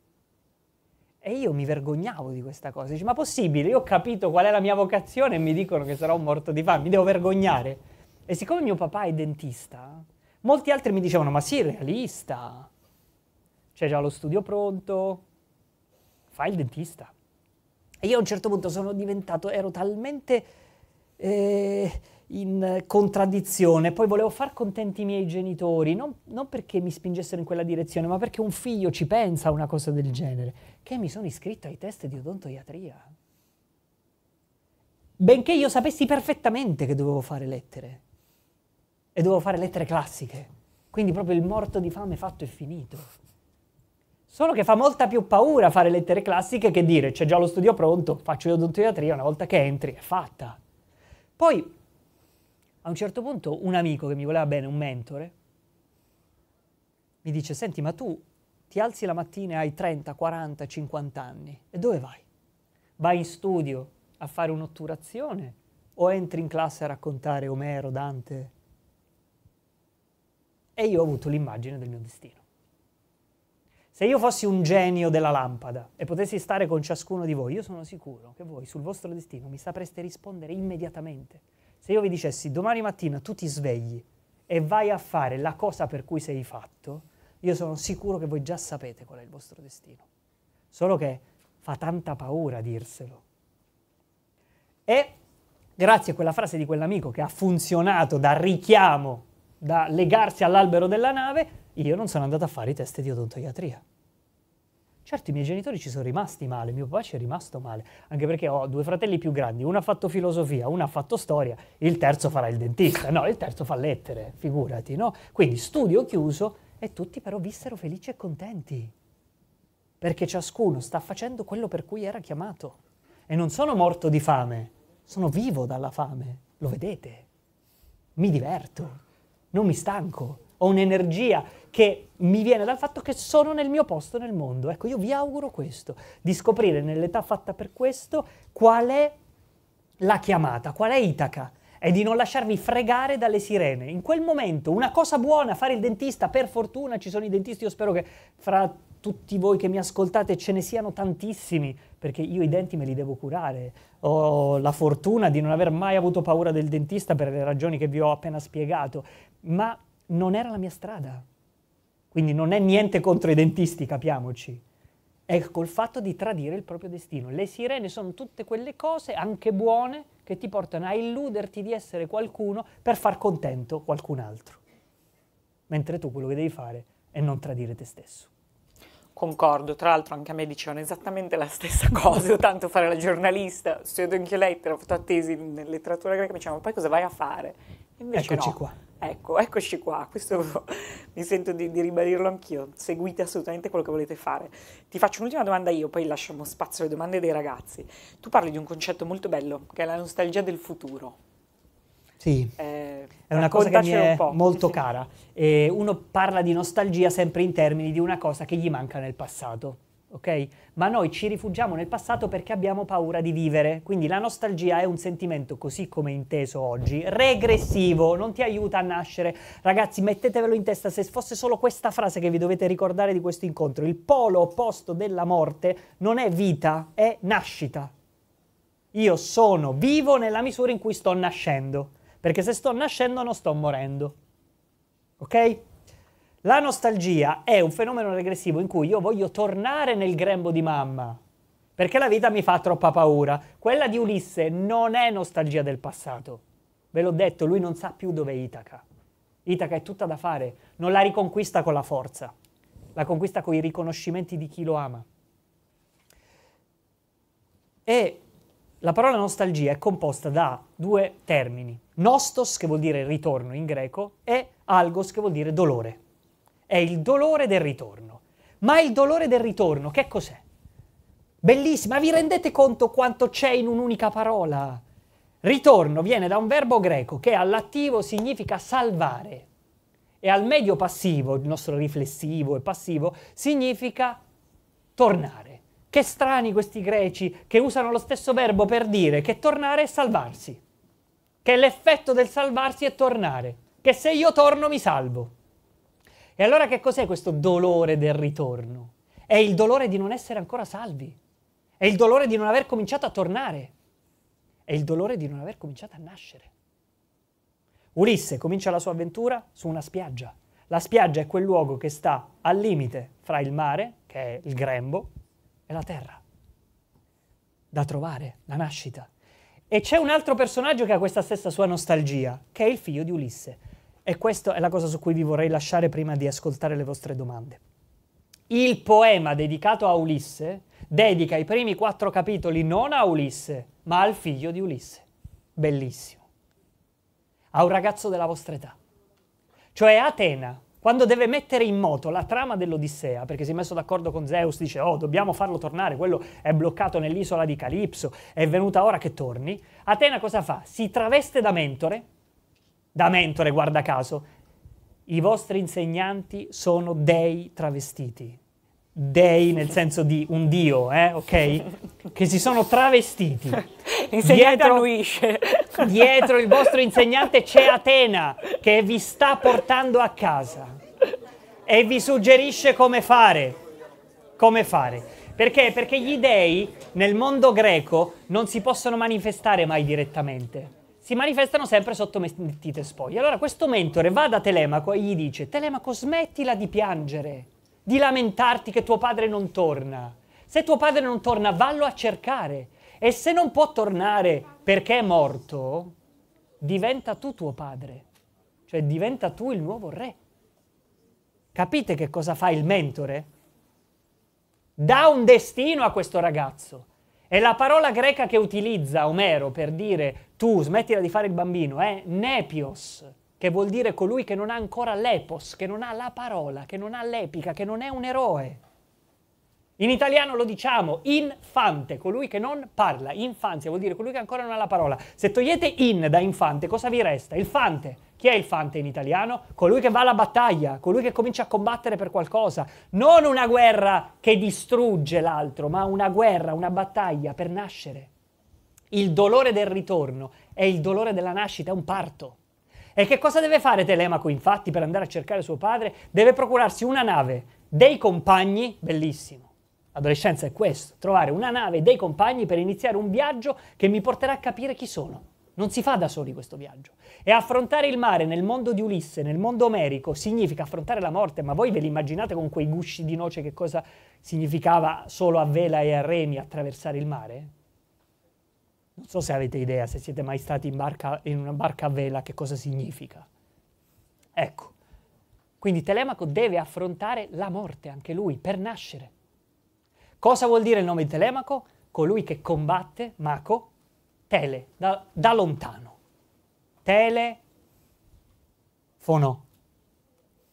e io mi vergognavo di questa cosa. Dice, ma possibile? Io ho capito qual è la mia vocazione e mi dicono che sarò morto di fame, mi devo vergognare. E siccome mio papà è dentista, molti altri mi dicevano, ma sì, realista, c'è cioè, già lo studio pronto, fai il dentista. E io a un certo punto sono diventato, ero talmente... Eh, in contraddizione, poi volevo far contenti i miei genitori, non, non, perché mi spingessero in quella direzione, ma perché un figlio ci pensa a una cosa del genere, che mi sono iscritto ai test di odontoiatria. Benché io sapessi perfettamente che dovevo fare lettere, e dovevo fare lettere classiche, quindi proprio il morto di fame fatto e finito. Solo che fa molta più paura fare lettere classiche che dire c'è già lo studio pronto, faccio odontoiatria, una volta che entri è fatta. Poi a un certo punto un amico che mi voleva bene, un mentore, mi dice, senti, ma tu ti alzi la mattina e hai 30, 40, 50 anni, e dove vai? Vai in studio a fare un'otturazione o entri in classe a raccontare Omero, Dante? E io ho avuto l'immagine del mio destino. Se io fossi un genio della lampada e potessi stare con ciascuno di voi, io sono sicuro che voi sul vostro destino mi sapreste rispondere immediatamente se io vi dicessi domani mattina tu ti svegli e vai a fare la cosa per cui sei fatto, io sono sicuro che voi già sapete qual è il vostro destino. Solo che fa tanta paura dirselo. E grazie a quella frase di quell'amico che ha funzionato da richiamo, da legarsi all'albero della nave, io non sono andato a fare i test di odontoiatria. Certo, i miei genitori ci sono rimasti male, mio papà ci è rimasto male, anche perché ho due fratelli più grandi, uno ha fatto filosofia, uno ha fatto storia, il terzo farà il dentista, no, il terzo fa lettere, figurati, no? Quindi studio chiuso e tutti però vissero felici e contenti, perché ciascuno sta facendo quello per cui era chiamato. E non sono morto di fame, sono vivo dalla fame, lo vedete, mi diverto, non mi stanco, ho un'energia che mi viene dal fatto che sono nel mio posto nel mondo. Ecco, io vi auguro questo, di scoprire nell'età fatta per questo qual è la chiamata, qual è Itaca e di non lasciarvi fregare dalle sirene. In quel momento, una cosa buona, fare il dentista, per fortuna ci sono i dentisti, io spero che fra tutti voi che mi ascoltate ce ne siano tantissimi, perché io i denti me li devo curare. Ho la fortuna di non aver mai avuto paura del dentista per le ragioni che vi ho appena spiegato, ma non era la mia strada. Quindi non è niente contro i dentisti, capiamoci. È col fatto di tradire il proprio destino. Le sirene sono tutte quelle cose, anche buone, che ti portano a illuderti di essere qualcuno per far contento qualcun altro. Mentre tu quello che devi fare è non tradire te stesso. Concordo, tra l'altro anche a me dicevano esattamente la stessa cosa, tanto fare la giornalista, studio anche lettere, ho fatto attesi in letteratura greca, mi dicevano poi cosa vai a fare? Invece eccoci no. qua. Ecco, eccoci qua, questo mi sento di, di ribadirlo anch'io, seguite assolutamente quello che volete fare. Ti faccio un'ultima domanda io, poi lasciamo spazio alle domande dei ragazzi. Tu parli di un concetto molto bello, che è la nostalgia del futuro. Sì, eh, è una cosa che mi è molto cara. E uno parla di nostalgia sempre in termini di una cosa che gli manca nel passato ok? Ma noi ci rifugiamo nel passato perché abbiamo paura di vivere. Quindi la nostalgia è un sentimento, così come inteso oggi, regressivo, non ti aiuta a nascere. Ragazzi, mettetevelo in testa, se fosse solo questa frase che vi dovete ricordare di questo incontro, il polo opposto della morte non è vita, è nascita. Io sono vivo nella misura in cui sto nascendo, perché se sto nascendo non sto morendo. Ok? La nostalgia è un fenomeno regressivo in cui io voglio tornare nel grembo di mamma, perché la vita mi fa troppa paura. Quella di Ulisse non è nostalgia del passato. Ve l'ho detto, lui non sa più dove è Itaca. Itaca è tutta da fare, non la riconquista con la forza, la conquista con i riconoscimenti di chi lo ama. E la parola nostalgia è composta da due termini, nostos che vuol dire ritorno in greco e algos che vuol dire dolore è il dolore del ritorno. Ma il dolore del ritorno che cos'è? Bellissima, vi rendete conto quanto c'è in un'unica parola? Ritorno viene da un verbo greco che all'attivo significa salvare e al medio passivo, il nostro riflessivo e passivo, significa tornare. Che strani questi greci che usano lo stesso verbo per dire che tornare è salvarsi, che l'effetto del salvarsi è tornare, che se io torno mi salvo. E allora che cos'è questo dolore del ritorno? È il dolore di non essere ancora salvi. È il dolore di non aver cominciato a tornare. È il dolore di non aver cominciato a nascere. Ulisse comincia la sua avventura su una spiaggia. La spiaggia è quel luogo che sta al limite fra il mare, che è il grembo, e la terra. Da trovare, la nascita. E c'è un altro personaggio che ha questa stessa sua nostalgia, che è il figlio di Ulisse. E questa è la cosa su cui vi vorrei lasciare prima di ascoltare le vostre domande. Il poema dedicato a Ulisse dedica i primi quattro capitoli non a Ulisse, ma al figlio di Ulisse. Bellissimo. A un ragazzo della vostra età. Cioè Atena, quando deve mettere in moto la trama dell'Odissea, perché si è messo d'accordo con Zeus, dice oh dobbiamo farlo tornare, quello è bloccato nell'isola di Calipso, è venuta ora che torni, Atena cosa fa? Si traveste da mentore da mentore, guarda caso, i vostri insegnanti sono dei travestiti. Dei nel senso di un dio, eh, ok? Che si sono travestiti. L'insegnante dietro, annuisce. dietro il vostro insegnante c'è Atena che vi sta portando a casa e vi suggerisce come fare. Come fare. Perché? Perché gli dei nel mondo greco non si possono manifestare mai direttamente si manifestano sempre sotto mentite spoglie. Allora questo mentore va da Telemaco e gli dice, Telemaco smettila di piangere, di lamentarti che tuo padre non torna. Se tuo padre non torna, vallo a cercare. E se non può tornare perché è morto, diventa tu tuo padre. Cioè diventa tu il nuovo re. Capite che cosa fa il mentore? Dà un destino a questo ragazzo. E la parola greca che utilizza Omero per dire tu smettila di fare il bambino è nepios, che vuol dire colui che non ha ancora l'epos, che non ha la parola, che non ha l'epica, che non è un eroe. In italiano lo diciamo infante, colui che non parla, infanzia vuol dire colui che ancora non ha la parola. Se togliete in da infante, cosa vi resta? Il fante, chi è il fante in italiano? Colui che va alla battaglia, colui che comincia a combattere per qualcosa. Non una guerra che distrugge l'altro, ma una guerra, una battaglia per nascere. Il dolore del ritorno è il dolore della nascita, è un parto. E che cosa deve fare Telemaco infatti per andare a cercare suo padre? Deve procurarsi una nave, dei compagni, bellissimo. L'adolescenza è questo, trovare una nave, e dei compagni per iniziare un viaggio che mi porterà a capire chi sono. Non si fa da soli questo viaggio. E affrontare il mare nel mondo di Ulisse, nel mondo omerico, significa affrontare la morte, ma voi ve li immaginate con quei gusci di noce che cosa significava solo a vela e a remi attraversare il mare? Non so se avete idea, se siete mai stati in, barca, in una barca a vela, che cosa significa. Ecco, quindi Telemaco deve affrontare la morte anche lui per nascere. Cosa vuol dire il nome di Telemaco? Colui che combatte, Maco, tele, da, da lontano. fono.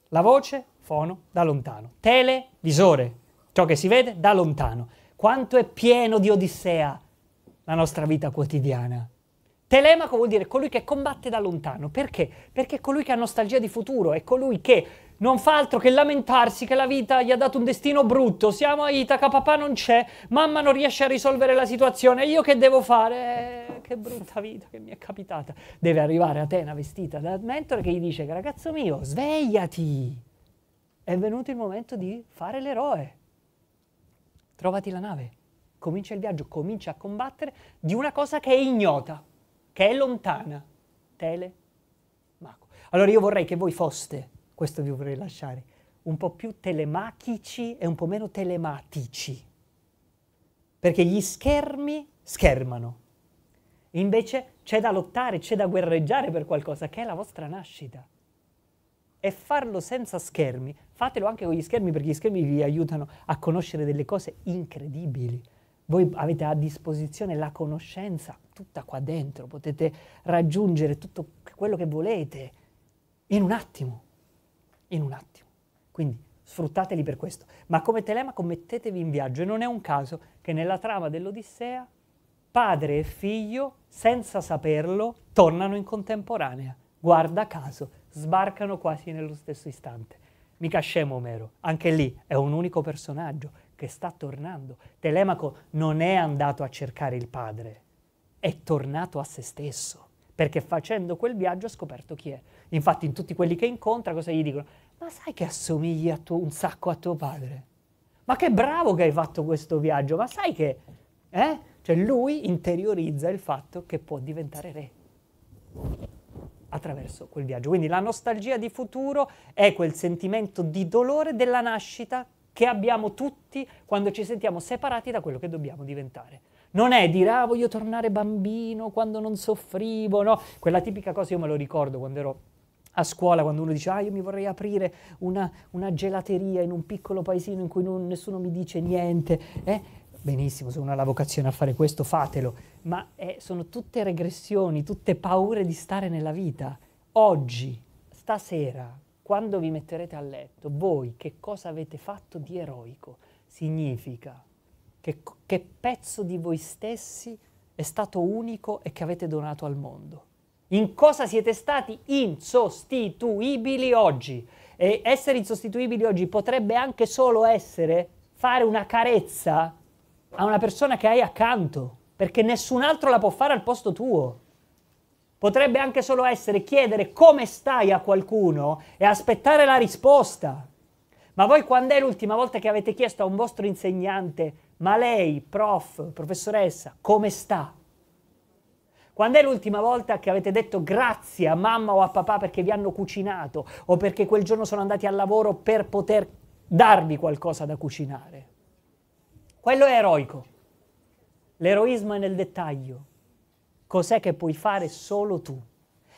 La voce, fono, da lontano. Tele, visore, ciò che si vede da lontano. Quanto è pieno di odissea la nostra vita quotidiana. Telemaco vuol dire colui che combatte da lontano. Perché? Perché è colui che ha nostalgia di futuro, è colui che non fa altro che lamentarsi che la vita gli ha dato un destino brutto. Siamo a Itaca, papà non c'è, mamma non riesce a risolvere la situazione. Io che devo fare? Eh, che brutta vita che mi è capitata. Deve arrivare Atena vestita da mentore che gli dice: Ragazzo mio, svegliati! È venuto il momento di fare l'eroe. Trovati la nave, comincia il viaggio, comincia a combattere di una cosa che è ignota, che è lontana. Tele. Mago. Allora io vorrei che voi foste questo vi vorrei lasciare, un po' più telemachici e un po' meno telematici, perché gli schermi schermano. Invece c'è da lottare, c'è da guerreggiare per qualcosa che è la vostra nascita. E farlo senza schermi, fatelo anche con gli schermi perché gli schermi vi aiutano a conoscere delle cose incredibili. Voi avete a disposizione la conoscenza tutta qua dentro, potete raggiungere tutto quello che volete in un attimo in un attimo. Quindi sfruttateli per questo. Ma come Telemaco mettetevi in viaggio e non è un caso che nella trama dell'Odissea padre e figlio, senza saperlo, tornano in contemporanea. Guarda caso, sbarcano quasi nello stesso istante. Mica scemo Omero, anche lì è un unico personaggio che sta tornando. Telemaco non è andato a cercare il padre, è tornato a se stesso, perché facendo quel viaggio ha scoperto chi è. Infatti in tutti quelli che incontra cosa gli dicono? ma sai che assomigli tuo, un sacco a tuo padre? Ma che bravo che hai fatto questo viaggio, ma sai che... Eh? Cioè lui interiorizza il fatto che può diventare re attraverso quel viaggio. Quindi la nostalgia di futuro è quel sentimento di dolore della nascita che abbiamo tutti quando ci sentiamo separati da quello che dobbiamo diventare. Non è dire ah voglio tornare bambino quando non soffrivo, no, quella tipica cosa io me lo ricordo quando ero a scuola quando uno dice ah io mi vorrei aprire una, una gelateria in un piccolo paesino in cui non, nessuno mi dice niente, eh? benissimo se uno ha la vocazione a fare questo fatelo, ma eh, sono tutte regressioni, tutte paure di stare nella vita. Oggi, stasera, quando vi metterete a letto, voi che cosa avete fatto di eroico? Significa che, che pezzo di voi stessi è stato unico e che avete donato al mondo. In cosa siete stati insostituibili oggi? E essere insostituibili oggi potrebbe anche solo essere fare una carezza a una persona che hai accanto, perché nessun altro la può fare al posto tuo. Potrebbe anche solo essere chiedere come stai a qualcuno e aspettare la risposta. Ma voi quando è l'ultima volta che avete chiesto a un vostro insegnante, ma lei, prof, professoressa, come sta? Quando è l'ultima volta che avete detto grazie a mamma o a papà perché vi hanno cucinato o perché quel giorno sono andati al lavoro per poter darvi qualcosa da cucinare? Quello è eroico. L'eroismo è nel dettaglio. Cos'è che puoi fare solo tu?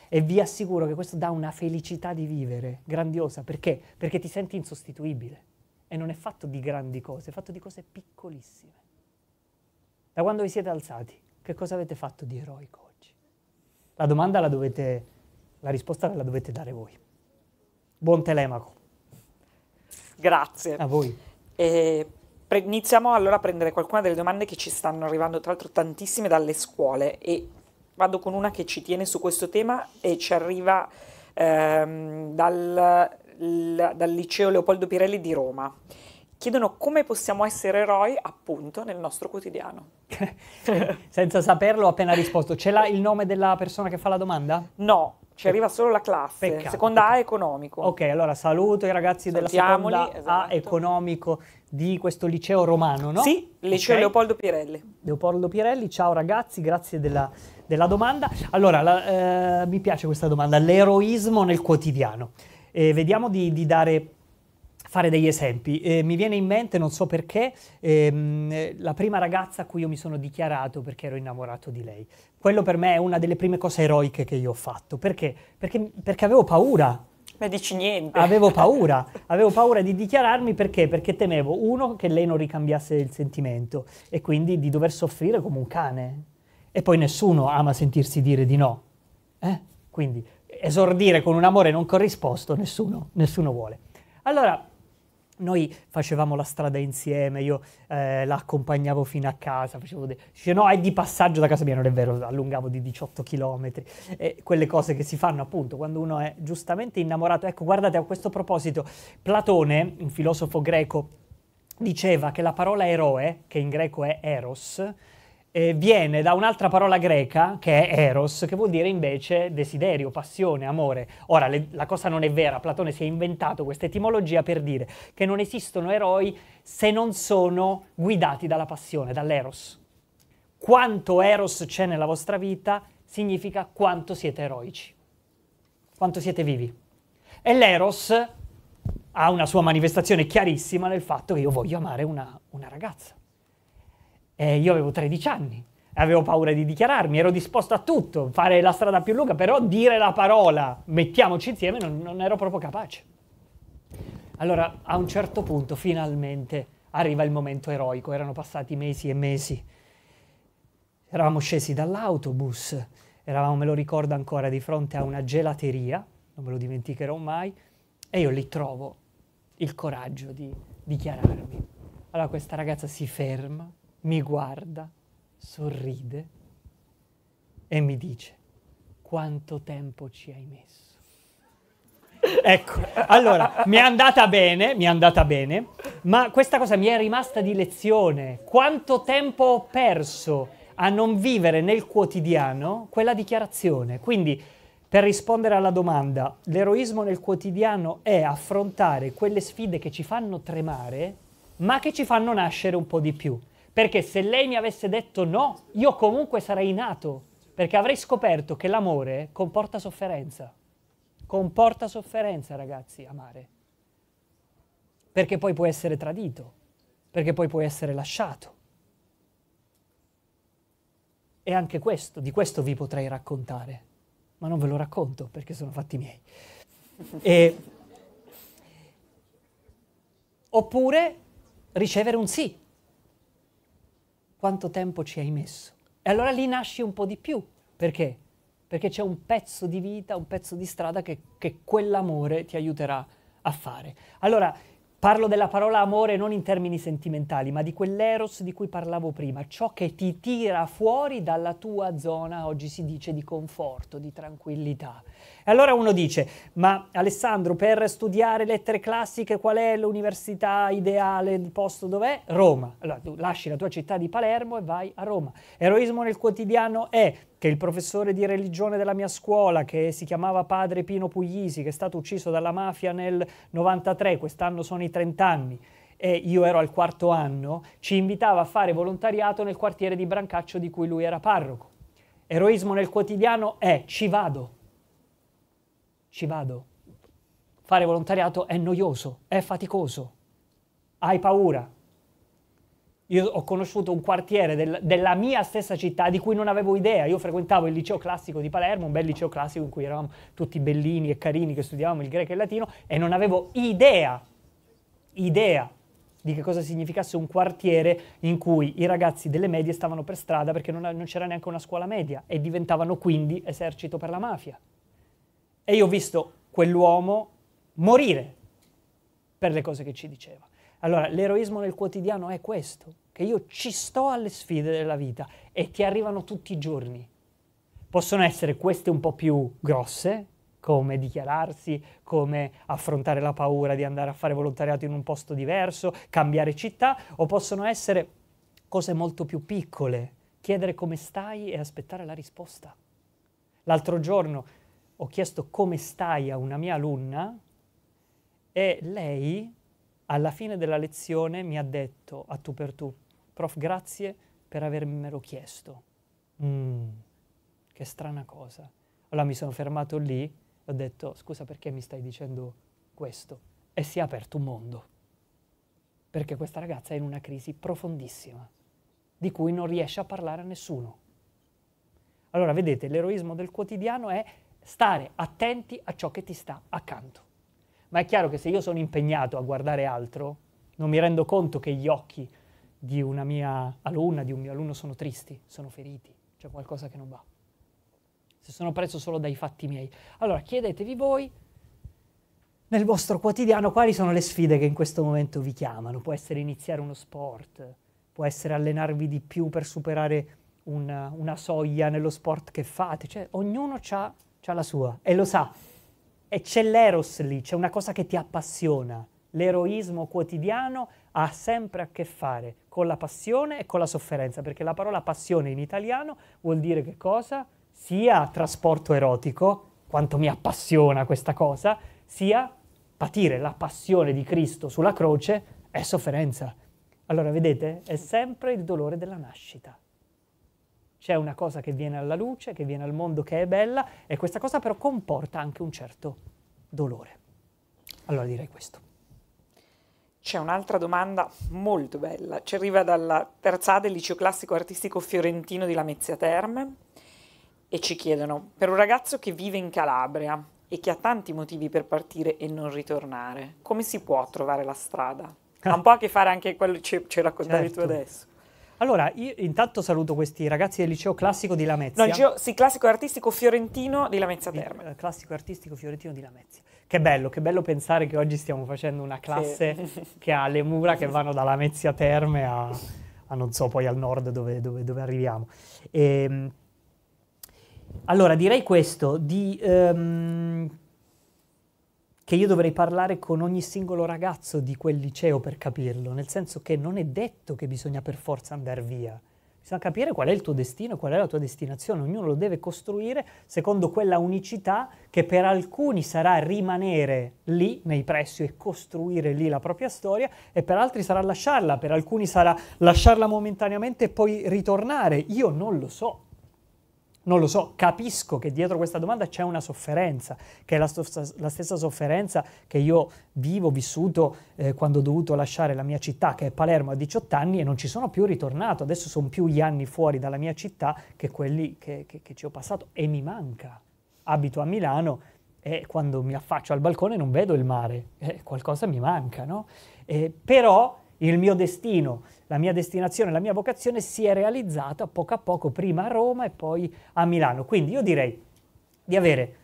E vi assicuro che questo dà una felicità di vivere grandiosa. Perché? Perché ti senti insostituibile. E non è fatto di grandi cose, è fatto di cose piccolissime. Da quando vi siete alzati, che cosa avete fatto di eroico? La domanda la dovete, la risposta la dovete dare voi. Buon telemaco. Grazie. A voi. Eh, pre- iniziamo allora a prendere qualcuna delle domande che ci stanno arrivando, tra l'altro tantissime dalle scuole e vado con una che ci tiene su questo tema e ci arriva ehm, dal, l, dal liceo Leopoldo Pirelli di Roma chiedono come possiamo essere eroi appunto nel nostro quotidiano. Senza saperlo ho appena risposto. Ce l'ha il nome della persona che fa la domanda? No, ci arriva solo la classe, Peccato. seconda A economico. Ok, allora saluto i ragazzi della seconda esatto. A economico di questo liceo romano, no? Sì, liceo okay. Leopoldo Pirelli. Leopoldo Pirelli, ciao ragazzi, grazie della, della domanda. Allora, la, eh, mi piace questa domanda, l'eroismo nel quotidiano. Eh, vediamo di, di dare fare degli esempi. Eh, mi viene in mente, non so perché, ehm, la prima ragazza a cui io mi sono dichiarato perché ero innamorato di lei. Quello per me è una delle prime cose eroiche che io ho fatto. Perché? Perché, perché avevo paura. Ma dici niente. Avevo paura, avevo paura di dichiararmi perché? Perché temevo, uno, che lei non ricambiasse il sentimento e quindi di dover soffrire come un cane. E poi nessuno ama sentirsi dire di no. Eh? Quindi esordire con un amore non corrisposto, nessuno, nessuno vuole. Allora, noi facevamo la strada insieme, io eh, la accompagnavo fino a casa, facevo de- dice no è di passaggio da casa mia, non è vero, allungavo di 18 km, e quelle cose che si fanno appunto quando uno è giustamente innamorato. Ecco, guardate a questo proposito, Platone, un filosofo greco, diceva che la parola eroe, che in greco è eros, eh, viene da un'altra parola greca che è eros, che vuol dire invece desiderio, passione, amore. Ora, le, la cosa non è vera, Platone si è inventato questa etimologia per dire che non esistono eroi se non sono guidati dalla passione, dall'eros. Quanto eros c'è nella vostra vita significa quanto siete eroici, quanto siete vivi. E l'eros ha una sua manifestazione chiarissima nel fatto che io voglio amare una, una ragazza. Eh, io avevo 13 anni, avevo paura di dichiararmi, ero disposto a tutto, fare la strada più lunga, però dire la parola, mettiamoci insieme, non, non ero proprio capace. Allora, a un certo punto, finalmente, arriva il momento eroico, erano passati mesi e mesi. Eravamo scesi dall'autobus, eravamo, me lo ricordo ancora, di fronte a una gelateria, non me lo dimenticherò mai, e io lì trovo il coraggio di dichiararmi. Allora questa ragazza si ferma, mi guarda, sorride e mi dice quanto tempo ci hai messo. Ecco, allora, mi è andata bene, mi è andata bene, ma questa cosa mi è rimasta di lezione. Quanto tempo ho perso a non vivere nel quotidiano quella dichiarazione. Quindi, per rispondere alla domanda, l'eroismo nel quotidiano è affrontare quelle sfide che ci fanno tremare, ma che ci fanno nascere un po' di più. Perché se lei mi avesse detto no, io comunque sarei nato, perché avrei scoperto che l'amore comporta sofferenza. Comporta sofferenza, ragazzi, amare. Perché poi puoi essere tradito, perché poi puoi essere lasciato. E anche questo, di questo vi potrei raccontare, ma non ve lo racconto perché sono fatti miei. E... Oppure ricevere un sì quanto tempo ci hai messo. E allora lì nasci un po' di più. Perché? Perché c'è un pezzo di vita, un pezzo di strada che, che quell'amore ti aiuterà a fare. Allora, Parlo della parola amore non in termini sentimentali, ma di quell'eros di cui parlavo prima, ciò che ti tira fuori dalla tua zona, oggi si dice, di conforto, di tranquillità. E allora uno dice, ma Alessandro, per studiare lettere classiche qual è l'università ideale, il posto dov'è? Roma. Allora tu lasci la tua città di Palermo e vai a Roma. Eroismo nel quotidiano è che il professore di religione della mia scuola, che si chiamava padre Pino Puglisi, che è stato ucciso dalla mafia nel 93, quest'anno sono i 30 anni, e io ero al quarto anno, ci invitava a fare volontariato nel quartiere di Brancaccio di cui lui era parroco. Eroismo nel quotidiano è ci vado, ci vado. Fare volontariato è noioso, è faticoso, hai paura, io ho conosciuto un quartiere del, della mia stessa città di cui non avevo idea. Io frequentavo il liceo classico di Palermo, un bel liceo classico in cui eravamo tutti bellini e carini che studiavamo il greco e il latino e non avevo idea, idea di che cosa significasse un quartiere in cui i ragazzi delle medie stavano per strada perché non, non c'era neanche una scuola media e diventavano quindi esercito per la mafia. E io ho visto quell'uomo morire per le cose che ci diceva. Allora, l'eroismo nel quotidiano è questo, che io ci sto alle sfide della vita e che arrivano tutti i giorni. Possono essere queste un po' più grosse, come dichiararsi, come affrontare la paura di andare a fare volontariato in un posto diverso, cambiare città, o possono essere cose molto più piccole, chiedere come stai e aspettare la risposta. L'altro giorno ho chiesto come stai a una mia alunna e lei alla fine della lezione mi ha detto a tu per tu, prof grazie per avermelo chiesto. Mm, che strana cosa. Allora mi sono fermato lì e ho detto scusa perché mi stai dicendo questo? E si è aperto un mondo, perché questa ragazza è in una crisi profondissima, di cui non riesce a parlare a nessuno. Allora vedete, l'eroismo del quotidiano è stare attenti a ciò che ti sta accanto ma è chiaro che se io sono impegnato a guardare altro, non mi rendo conto che gli occhi di una mia alunna, di un mio alunno sono tristi, sono feriti, c'è qualcosa che non va. Se sono preso solo dai fatti miei. Allora chiedetevi voi nel vostro quotidiano quali sono le sfide che in questo momento vi chiamano. Può essere iniziare uno sport, può essere allenarvi di più per superare una, una soglia nello sport che fate, cioè ognuno ha la sua e lo sa e c'è l'eros lì, c'è una cosa che ti appassiona. L'eroismo quotidiano ha sempre a che fare con la passione e con la sofferenza, perché la parola passione in italiano vuol dire che cosa? Sia trasporto erotico, quanto mi appassiona questa cosa, sia patire la passione di Cristo sulla croce è sofferenza. Allora vedete, è sempre il dolore della nascita c'è una cosa che viene alla luce, che viene al mondo, che è bella e questa cosa però comporta anche un certo dolore. Allora direi questo. C'è un'altra domanda molto bella, ci arriva dalla terza del liceo classico artistico fiorentino di Lamezia Terme e ci chiedono, per un ragazzo che vive in Calabria e che ha tanti motivi per partire e non ritornare, come si può trovare la strada? Ha un po' a che fare anche quello che ci raccontavi certo. tu adesso. Allora, io intanto saluto questi ragazzi del liceo classico di Lamezia. No, liceo, sì, classico artistico fiorentino di Lamezia Terme. Il, eh, classico artistico fiorentino di Lamezia. Che bello, che bello pensare che oggi stiamo facendo una classe sì. che ha le mura che vanno da Lamezia Terme a, a non so, poi al nord dove, dove, dove arriviamo. E, ehm, allora, direi questo, di... Um, che io dovrei parlare con ogni singolo ragazzo di quel liceo per capirlo, nel senso che non è detto che bisogna per forza andare via. Bisogna capire qual è il tuo destino qual è la tua destinazione, ognuno lo deve costruire secondo quella unicità che per alcuni sarà rimanere lì nei pressi e costruire lì la propria storia e per altri sarà lasciarla, per alcuni sarà lasciarla momentaneamente e poi ritornare. Io non lo so, non lo so, capisco che dietro questa domanda c'è una sofferenza, che è la, st- la stessa sofferenza che io vivo, vissuto eh, quando ho dovuto lasciare la mia città, che è Palermo, a 18 anni e non ci sono più ritornato. Adesso sono più gli anni fuori dalla mia città che quelli che, che, che ci ho passato e mi manca. Abito a Milano e quando mi affaccio al balcone non vedo il mare, eh, qualcosa mi manca, no? Eh, però il mio destino la mia destinazione, la mia vocazione si è realizzata poco a poco, prima a Roma e poi a Milano. Quindi io direi di avere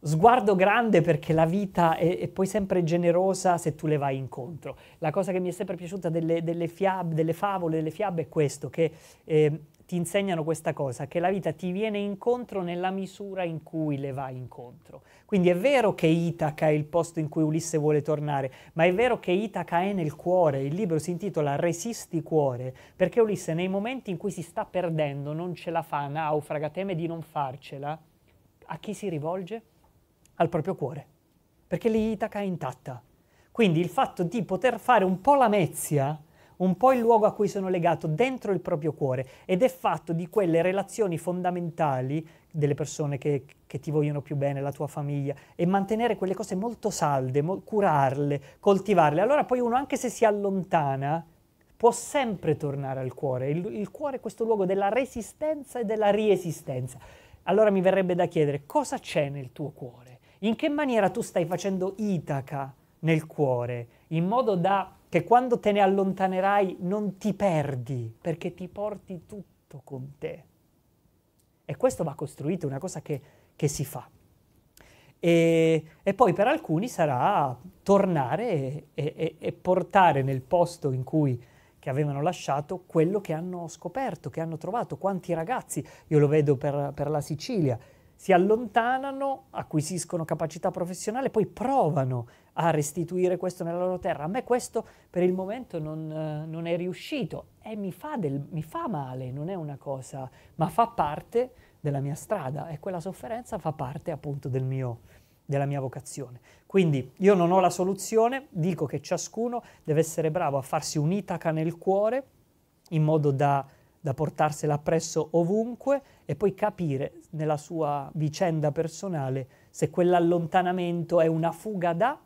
Sguardo grande perché la vita è, è, poi sempre generosa se tu le vai incontro. La cosa che mi è sempre piaciuta delle, delle, fiab, delle favole, delle fiabe è questo, che eh, ti insegnano questa cosa, che la vita ti viene incontro nella misura in cui le vai incontro. Quindi è vero che Itaca è il posto in cui Ulisse vuole tornare, ma è vero che Itaca è nel cuore. Il libro si intitola Resisti cuore, perché Ulisse nei momenti in cui si sta perdendo, non ce la fa, naufraga, teme di non farcela, a chi si rivolge? al proprio cuore, perché l'Itaca è intatta. Quindi il fatto di poter fare un po' la mezia, un po' il luogo a cui sono legato dentro il proprio cuore ed è fatto di quelle relazioni fondamentali delle persone che, che ti vogliono più bene, la tua famiglia e mantenere quelle cose molto salde, mo- curarle, coltivarle. Allora poi uno anche se si allontana può sempre tornare al cuore. Il, il cuore è questo luogo della resistenza e della riesistenza. Allora mi verrebbe da chiedere cosa c'è nel tuo cuore? In che maniera tu stai facendo Itaca nel cuore, in modo da che quando te ne allontanerai non ti perdi, perché ti porti tutto con te. E questo va costruito, è una cosa che, che si fa. E, e, poi per alcuni sarà tornare e, e, e, portare nel posto in cui che avevano lasciato quello che hanno scoperto, che hanno trovato, quanti ragazzi, io lo vedo per, per la Sicilia, si allontanano, acquisiscono capacità professionale, poi provano a restituire questo nella loro terra. A me questo per il momento non, eh, non è riuscito e mi fa, del, mi fa male, non è una cosa, ma fa parte della mia strada e quella sofferenza fa parte appunto del mio, della mia vocazione. Quindi io non ho la soluzione, dico che ciascuno deve essere bravo a farsi un'Itaca nel cuore in modo da, da portarsela appresso ovunque e poi capire nella sua vicenda personale se quell'allontanamento è una fuga da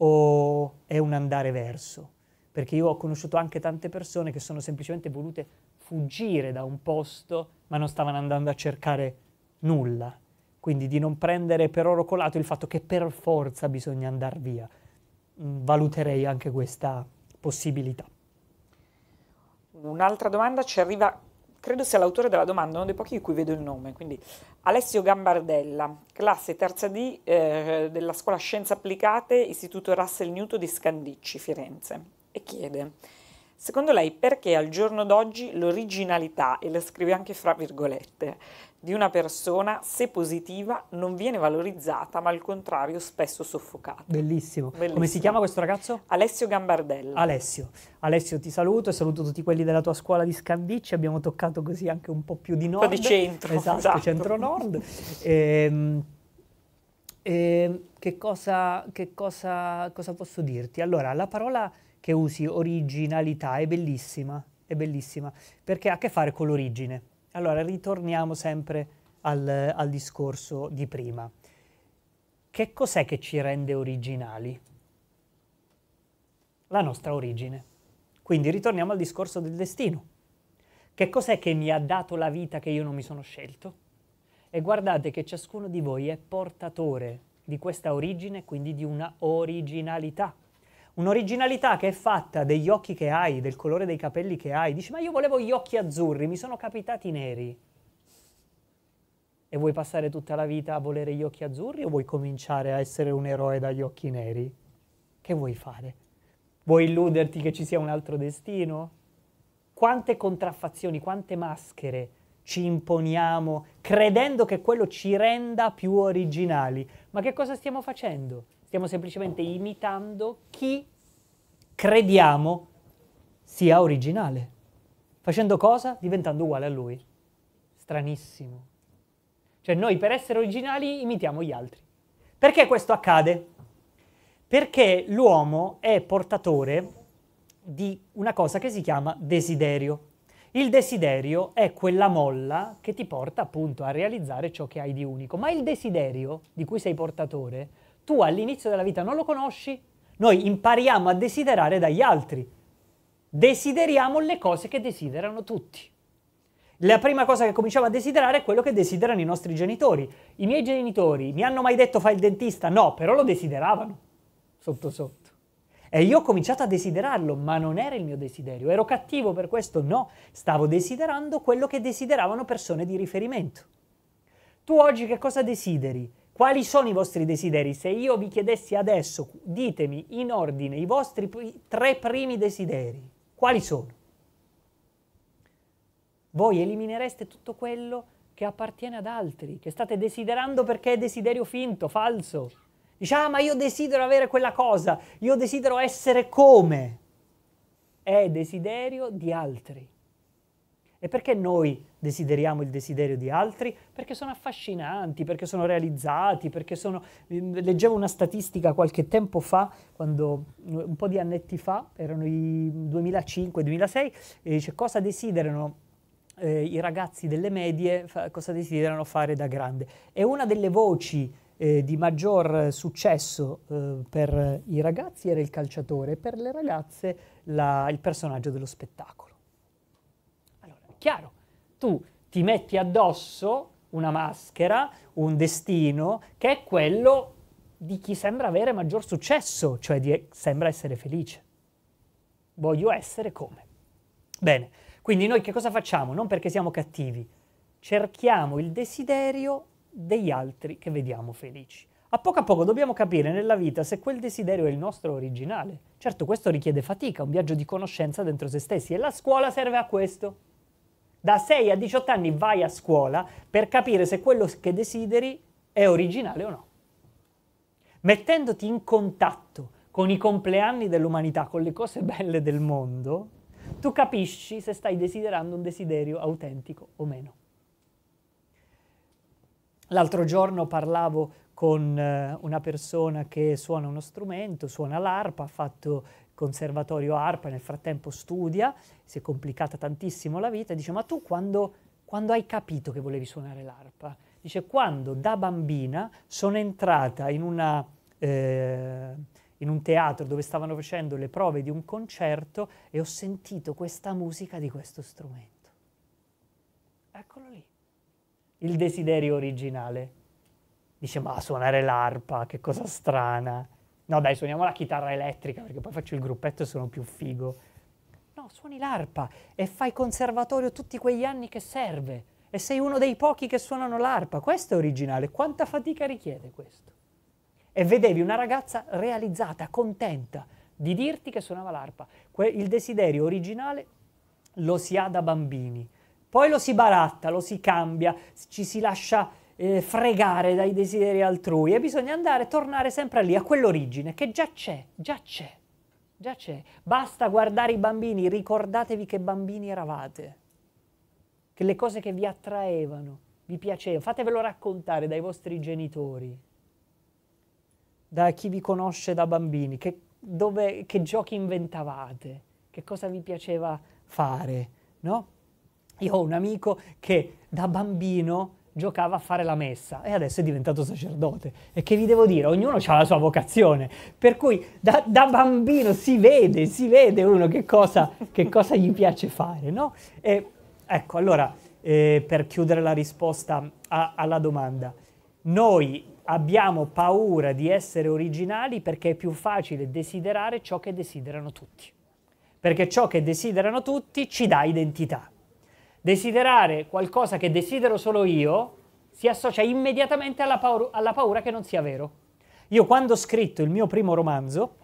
o è un andare verso. Perché io ho conosciuto anche tante persone che sono semplicemente volute fuggire da un posto ma non stavano andando a cercare nulla. Quindi di non prendere per oro colato il fatto che per forza bisogna andare via. Mm, valuterei anche questa possibilità. Un'altra domanda ci arriva credo sia l'autore della domanda, uno dei pochi di cui vedo il nome, quindi Alessio Gambardella, classe terza D eh, della scuola Scienze Applicate, istituto Russell Newton di Scandicci, Firenze, e chiede, secondo lei perché al giorno d'oggi l'originalità, e la scrive anche fra virgolette, di una persona, se positiva, non viene valorizzata, ma al contrario spesso soffocata. Bellissimo. Bellissimo. Come si chiama questo ragazzo? Alessio Gambardella. Alessio. Alessio, ti saluto e saluto tutti quelli della tua scuola di Scandicci. Abbiamo toccato così anche un po' più di nord. Un po' di centro. Esatto, esatto. centro-nord. ehm, ehm, che, cosa, che cosa, cosa posso dirti? Allora, la parola che usi, originalità, è bellissima. È bellissima perché ha a che fare con l'origine allora, ritorniamo sempre al, al discorso di prima. Che cos'è che ci rende originali? La nostra origine. Quindi ritorniamo al discorso del destino. Che cos'è che mi ha dato la vita che io non mi sono scelto? E guardate che ciascuno di voi è portatore di questa origine, quindi di una originalità. Un'originalità che è fatta degli occhi che hai, del colore dei capelli che hai. Dici, ma io volevo gli occhi azzurri, mi sono capitati neri. E vuoi passare tutta la vita a volere gli occhi azzurri o vuoi cominciare a essere un eroe dagli occhi neri? Che vuoi fare? Vuoi illuderti che ci sia un altro destino? Quante contraffazioni, quante maschere ci imponiamo credendo che quello ci renda più originali. Ma che cosa stiamo facendo? stiamo semplicemente imitando chi crediamo sia originale. Facendo cosa? Diventando uguale a lui. Stranissimo. Cioè noi per essere originali imitiamo gli altri. Perché questo accade? Perché l'uomo è portatore di una cosa che si chiama desiderio. Il desiderio è quella molla che ti porta appunto a realizzare ciò che hai di unico, ma il desiderio di cui sei portatore tu all'inizio della vita non lo conosci, noi impariamo a desiderare dagli altri. Desideriamo le cose che desiderano tutti. La prima cosa che cominciamo a desiderare è quello che desiderano i nostri genitori. I miei genitori mi hanno mai detto fai il dentista? No, però lo desideravano, sotto sotto. E io ho cominciato a desiderarlo, ma non era il mio desiderio. Ero cattivo per questo? No, stavo desiderando quello che desideravano persone di riferimento. Tu oggi che cosa desideri? Quali sono i vostri desideri? Se io vi chiedessi adesso, ditemi in ordine i vostri tre primi desideri, quali sono? Voi eliminereste tutto quello che appartiene ad altri, che state desiderando perché è desiderio finto, falso. Dice, ah, ma io desidero avere quella cosa, io desidero essere come. È desiderio di altri. E perché noi desideriamo il desiderio di altri, perché sono affascinanti, perché sono realizzati, perché sono... Ehm, leggevo una statistica qualche tempo fa, quando, eh, un po' di annetti fa, erano i 2005-2006, e dice cosa desiderano eh, i ragazzi delle medie, fa, cosa desiderano fare da grande. E una delle voci eh, di maggior successo eh, per i ragazzi era il calciatore, per le ragazze la, il personaggio dello spettacolo. Allora, chiaro, tu ti metti addosso una maschera, un destino, che è quello di chi sembra avere maggior successo, cioè di, sembra essere felice. Voglio essere come. Bene, quindi noi che cosa facciamo? Non perché siamo cattivi, cerchiamo il desiderio degli altri che vediamo felici. A poco a poco dobbiamo capire nella vita se quel desiderio è il nostro originale. Certo, questo richiede fatica, un viaggio di conoscenza dentro se stessi e la scuola serve a questo. Da 6 a 18 anni vai a scuola per capire se quello che desideri è originale o no. Mettendoti in contatto con i compleanni dell'umanità, con le cose belle del mondo, tu capisci se stai desiderando un desiderio autentico o meno. L'altro giorno parlavo con eh, una persona che suona uno strumento, suona l'arpa, ha fatto conservatorio ARPA, nel frattempo studia, si è complicata tantissimo la vita, dice ma tu quando, quando hai capito che volevi suonare l'arpa? Dice quando da bambina sono entrata in una... Eh, in un teatro dove stavano facendo le prove di un concerto e ho sentito questa musica di questo strumento. Eccolo lì, il desiderio originale. Dice, ma suonare l'arpa, che cosa strana. No dai, suoniamo la chitarra elettrica perché poi faccio il gruppetto e sono più figo. No, suoni l'arpa e fai conservatorio tutti quegli anni che serve e sei uno dei pochi che suonano l'arpa. Questo è originale. Quanta fatica richiede questo? E vedevi una ragazza realizzata, contenta di dirti che suonava l'arpa. Que- il desiderio originale lo si ha da bambini. Poi lo si baratta, lo si cambia, ci si lascia eh, fregare dai desideri altrui e bisogna andare, tornare sempre lì, a quell'origine che già c'è, già c'è, già c'è. Basta guardare i bambini, ricordatevi che bambini eravate, che le cose che vi attraevano, vi piacevano, fatevelo raccontare dai vostri genitori, da chi vi conosce da bambini, che, dove, che giochi inventavate, che cosa vi piaceva fare, no? Io ho un amico che da bambino giocava a fare la messa e adesso è diventato sacerdote. E che vi devo dire, ognuno ha la sua vocazione, per cui da, da bambino si vede, si vede uno che cosa, che cosa gli piace fare, no? E, ecco, allora, eh, per chiudere la risposta a, alla domanda, noi abbiamo paura di essere originali perché è più facile desiderare ciò che desiderano tutti, perché ciò che desiderano tutti ci dà identità. Desiderare qualcosa che desidero solo io si associa immediatamente alla, paura, alla paura che non sia vero. Io quando ho scritto il mio primo romanzo,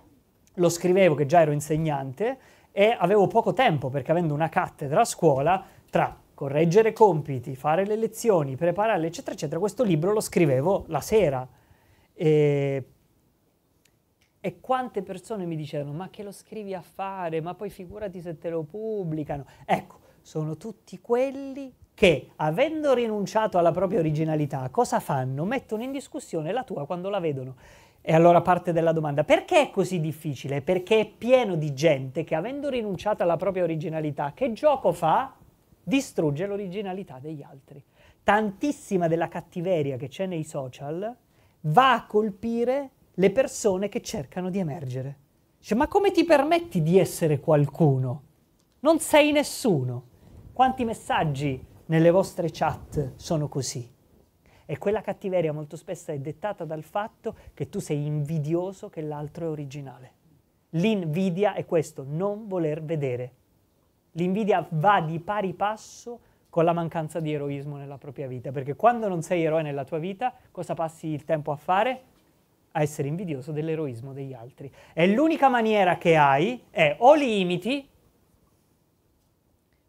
lo scrivevo che già ero insegnante e avevo poco tempo perché avendo una cattedra a scuola tra correggere compiti, fare le lezioni, prepararle, eccetera, eccetera, questo libro lo scrivevo la sera. E, e quante persone mi dicevano, ma che lo scrivi a fare? Ma poi figurati se te lo pubblicano. Ecco, sono tutti quelli che, avendo rinunciato alla propria originalità, cosa fanno? Mettono in discussione la tua quando la vedono. E allora parte della domanda, perché è così difficile? Perché è pieno di gente che, avendo rinunciato alla propria originalità, che gioco fa? Distrugge l'originalità degli altri. Tantissima della cattiveria che c'è nei social va a colpire le persone che cercano di emergere. Cioè, ma come ti permetti di essere qualcuno? Non sei nessuno. Quanti messaggi nelle vostre chat sono così? E quella cattiveria molto spesso è dettata dal fatto che tu sei invidioso che l'altro è originale. L'invidia è questo, non voler vedere. L'invidia va di pari passo con la mancanza di eroismo nella propria vita, perché quando non sei eroe nella tua vita, cosa passi il tempo a fare? A essere invidioso dell'eroismo degli altri. E l'unica maniera che hai è o li imiti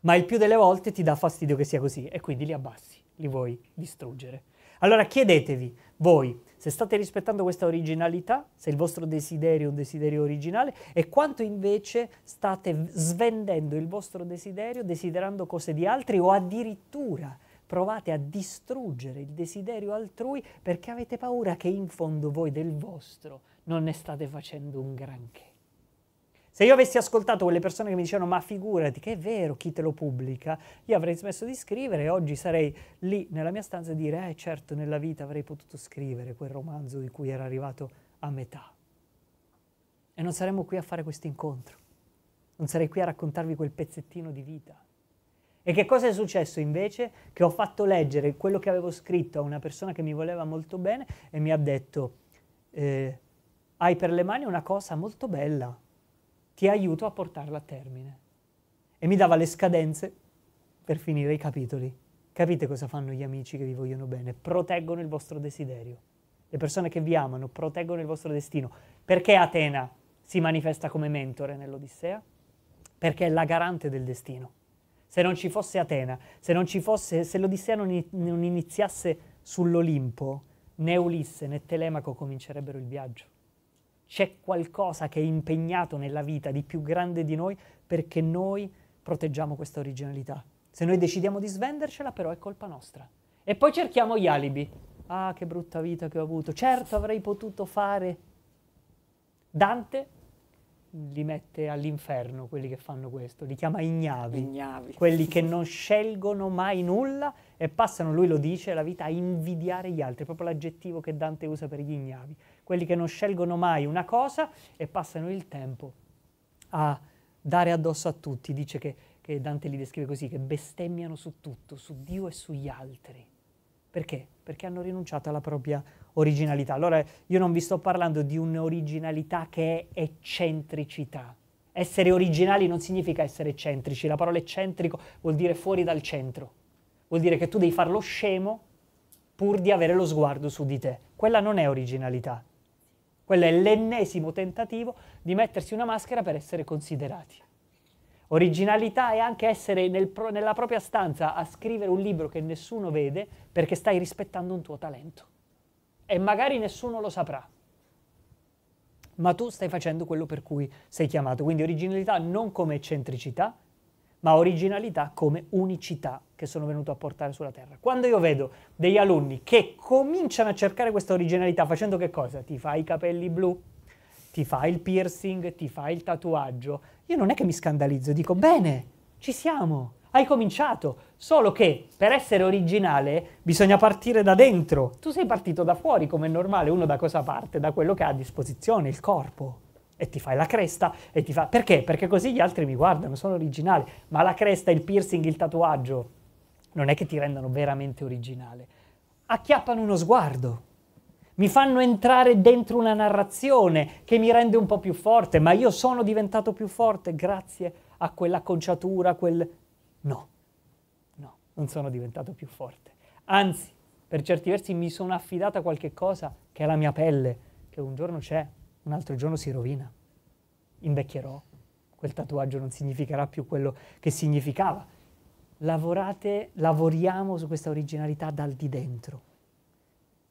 ma il più delle volte ti dà fastidio che sia così e quindi li abbassi, li vuoi distruggere. Allora chiedetevi voi se state rispettando questa originalità, se il vostro desiderio è un desiderio originale e quanto invece state svendendo il vostro desiderio desiderando cose di altri o addirittura provate a distruggere il desiderio altrui perché avete paura che in fondo voi del vostro non ne state facendo un granché. Se io avessi ascoltato quelle persone che mi dicevano ma figurati che è vero chi te lo pubblica, io avrei smesso di scrivere e oggi sarei lì nella mia stanza a dire eh certo nella vita avrei potuto scrivere quel romanzo di cui era arrivato a metà. E non saremmo qui a fare questo incontro, non sarei qui a raccontarvi quel pezzettino di vita. E che cosa è successo invece? Che ho fatto leggere quello che avevo scritto a una persona che mi voleva molto bene e mi ha detto eh, hai per le mani una cosa molto bella ti aiuto a portarla a termine. E mi dava le scadenze per finire i capitoli. Capite cosa fanno gli amici che vi vogliono bene? Proteggono il vostro desiderio. Le persone che vi amano proteggono il vostro destino. Perché Atena si manifesta come mentore nell'Odissea? Perché è la garante del destino. Se non ci fosse Atena, se, non ci fosse, se l'Odissea non, non iniziasse sull'Olimpo, né Ulisse né Telemaco comincerebbero il viaggio c'è qualcosa che è impegnato nella vita di più grande di noi perché noi proteggiamo questa originalità. Se noi decidiamo di svendercela, però è colpa nostra. E poi cerchiamo gli alibi. Ah, che brutta vita che ho avuto. Certo avrei potuto fare. Dante li mette all'inferno quelli che fanno questo, li chiama ignavi, ignavi, quelli che non scelgono mai nulla e passano, lui lo dice, la vita a invidiare gli altri, proprio l'aggettivo che Dante usa per gli ignavi quelli che non scelgono mai una cosa e passano il tempo a dare addosso a tutti. Dice che, che Dante li descrive così, che bestemmiano su tutto, su Dio e sugli altri. Perché? Perché hanno rinunciato alla propria originalità. Allora io non vi sto parlando di un'originalità che è eccentricità. Essere originali non significa essere eccentrici, la parola eccentrico vuol dire fuori dal centro, vuol dire che tu devi fare lo scemo pur di avere lo sguardo su di te. Quella non è originalità. Quello è l'ennesimo tentativo di mettersi una maschera per essere considerati. Originalità è anche essere nel pro- nella propria stanza a scrivere un libro che nessuno vede perché stai rispettando un tuo talento. E magari nessuno lo saprà. Ma tu stai facendo quello per cui sei chiamato. Quindi originalità non come eccentricità, ma originalità come unicità che sono venuto a portare sulla Terra. Quando io vedo degli alunni che cominciano a cercare questa originalità facendo che cosa? Ti fai i capelli blu, ti fai il piercing, ti fai il tatuaggio, io non è che mi scandalizzo, dico bene, ci siamo, hai cominciato, solo che per essere originale bisogna partire da dentro. Tu sei partito da fuori come è normale, uno da cosa parte? Da quello che ha a disposizione, il corpo e ti fai la cresta e ti fa perché? Perché così gli altri mi guardano, sono originale, ma la cresta, il piercing, il tatuaggio non è che ti rendano veramente originale. Acchiappano uno sguardo. Mi fanno entrare dentro una narrazione che mi rende un po' più forte, ma io sono diventato più forte grazie a quell'acconciatura, quel no. No, non sono diventato più forte. Anzi, per certi versi mi sono affidata a qualche cosa che è la mia pelle, che un giorno c'è, un altro giorno si rovina, invecchierò, quel tatuaggio non significherà più quello che significava. Lavorate, lavoriamo su questa originalità dal di dentro,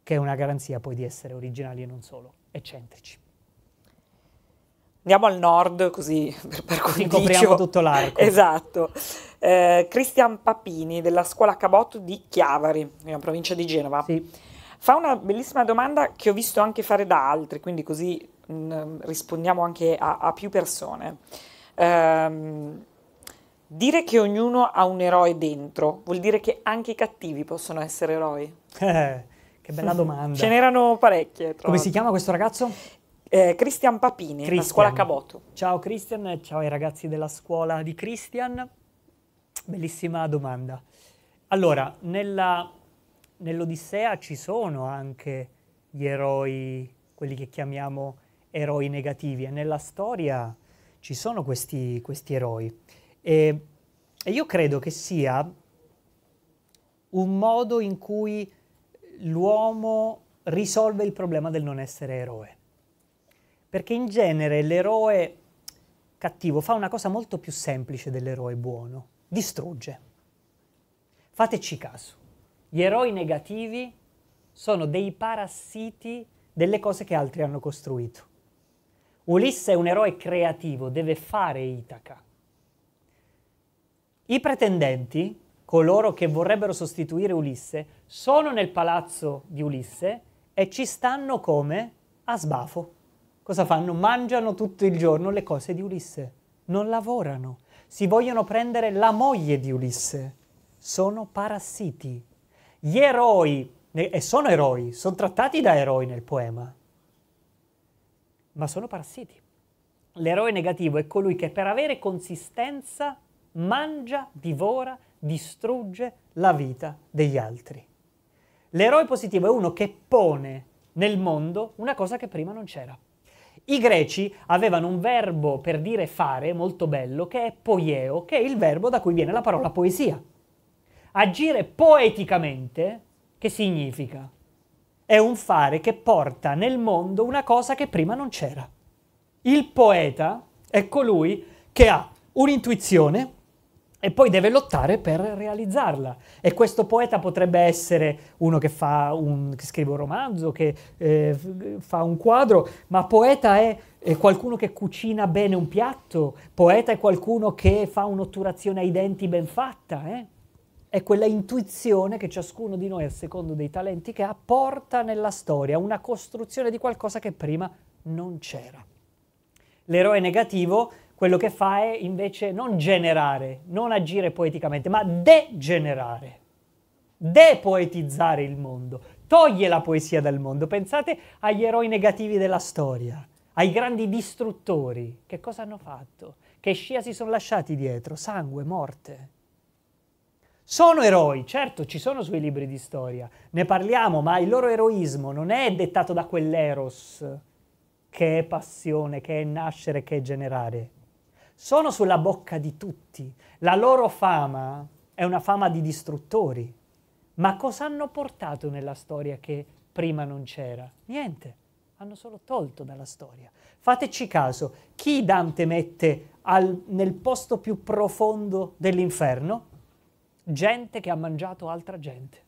che è una garanzia poi di essere originali e non solo, eccentrici. Andiamo al nord così per, per condicio. Copriamo tutto l'arco. Esatto. Eh, Cristian Papini della scuola Cabot di Chiavari, in provincia di Genova. Sì. Fa una bellissima domanda che ho visto anche fare da altri, quindi così Mm, rispondiamo anche a, a più persone. Ehm, dire che ognuno ha un eroe dentro vuol dire che anche i cattivi possono essere eroi? Eh, che bella domanda. Ce n'erano parecchie. Come si chiama questo ragazzo? Eh, Christian Papini, Christian. scuola Caboto. Ciao Christian, ciao ai ragazzi della scuola di Christian. Bellissima domanda. Allora, nella, nell'Odissea ci sono anche gli eroi, quelli che chiamiamo eroi negativi e nella storia ci sono questi, questi eroi. E, e io credo che sia un modo in cui l'uomo risolve il problema del non essere eroe. Perché in genere l'eroe cattivo fa una cosa molto più semplice dell'eroe buono, distrugge. Fateci caso, gli eroi negativi sono dei parassiti delle cose che altri hanno costruito. Ulisse è un eroe creativo, deve fare Itaca. I pretendenti, coloro che vorrebbero sostituire Ulisse, sono nel palazzo di Ulisse e ci stanno come a sbafo. Cosa fanno? Mangiano tutto il giorno le cose di Ulisse, non lavorano, si vogliono prendere la moglie di Ulisse, sono parassiti. Gli eroi, e sono eroi, sono trattati da eroi nel poema, ma sono parassiti. L'eroe negativo è colui che per avere consistenza mangia, divora, distrugge la vita degli altri. L'eroe positivo è uno che pone nel mondo una cosa che prima non c'era. I greci avevano un verbo per dire fare molto bello che è poieo, che è il verbo da cui viene la parola poesia. Agire poeticamente, che significa? è un fare che porta nel mondo una cosa che prima non c'era. Il poeta è colui che ha un'intuizione e poi deve lottare per realizzarla. E questo poeta potrebbe essere uno che, un, che scrive un romanzo, che eh, fa un quadro, ma poeta è, è qualcuno che cucina bene un piatto, poeta è qualcuno che fa un'otturazione ai denti ben fatta. Eh? è quella intuizione che ciascuno di noi, a secondo dei talenti che ha, porta nella storia, una costruzione di qualcosa che prima non c'era. L'eroe negativo quello che fa è invece non generare, non agire poeticamente, ma degenerare, depoetizzare il mondo, toglie la poesia dal mondo. Pensate agli eroi negativi della storia, ai grandi distruttori. Che cosa hanno fatto? Che scia si sono lasciati dietro? Sangue, morte. Sono eroi, certo ci sono sui libri di storia, ne parliamo, ma il loro eroismo non è dettato da quell'eros che è passione, che è nascere, che è generare. Sono sulla bocca di tutti, la loro fama è una fama di distruttori, ma cosa hanno portato nella storia che prima non c'era? Niente, hanno solo tolto dalla storia. Fateci caso, chi Dante mette al, nel posto più profondo dell'inferno? gente che ha mangiato altra gente.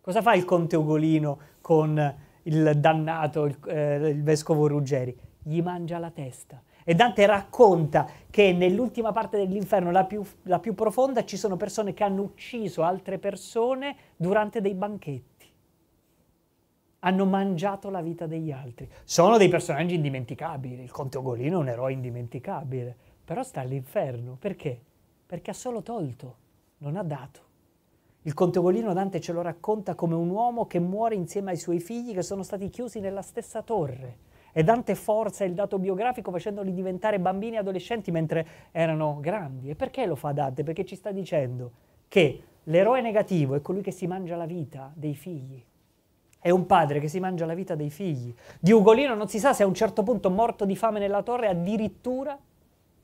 Cosa fa il conte Ugolino con il dannato, il, eh, il vescovo Ruggeri? Gli mangia la testa. E Dante racconta che nell'ultima parte dell'inferno, la più, la più profonda, ci sono persone che hanno ucciso altre persone durante dei banchetti. Hanno mangiato la vita degli altri. Sono dei personaggi indimenticabili. Il conte Ugolino è un eroe indimenticabile. Però sta all'inferno. Perché? Perché ha solo tolto non ha dato. Il contegolino Dante ce lo racconta come un uomo che muore insieme ai suoi figli che sono stati chiusi nella stessa torre. E Dante forza il dato biografico facendoli diventare bambini e adolescenti mentre erano grandi. E perché lo fa Dante? Perché ci sta dicendo che l'eroe negativo è colui che si mangia la vita dei figli. È un padre che si mangia la vita dei figli. Di Ugolino non si sa se a un certo punto morto di fame nella torre addirittura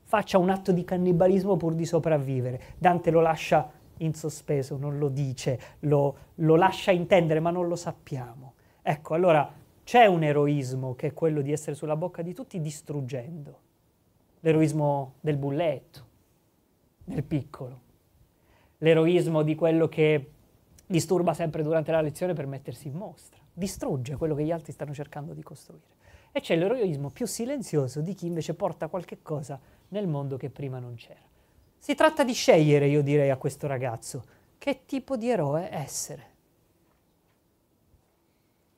faccia un atto di cannibalismo pur di sopravvivere. Dante lo lascia in sospeso, non lo dice, lo, lo lascia intendere, ma non lo sappiamo. Ecco, allora c'è un eroismo che è quello di essere sulla bocca di tutti distruggendo. L'eroismo del bulletto, del piccolo. L'eroismo di quello che disturba sempre durante la lezione per mettersi in mostra. Distrugge quello che gli altri stanno cercando di costruire. E c'è l'eroismo più silenzioso di chi invece porta qualche cosa nel mondo che prima non c'era. Si tratta di scegliere, io direi, a questo ragazzo che tipo di eroe essere.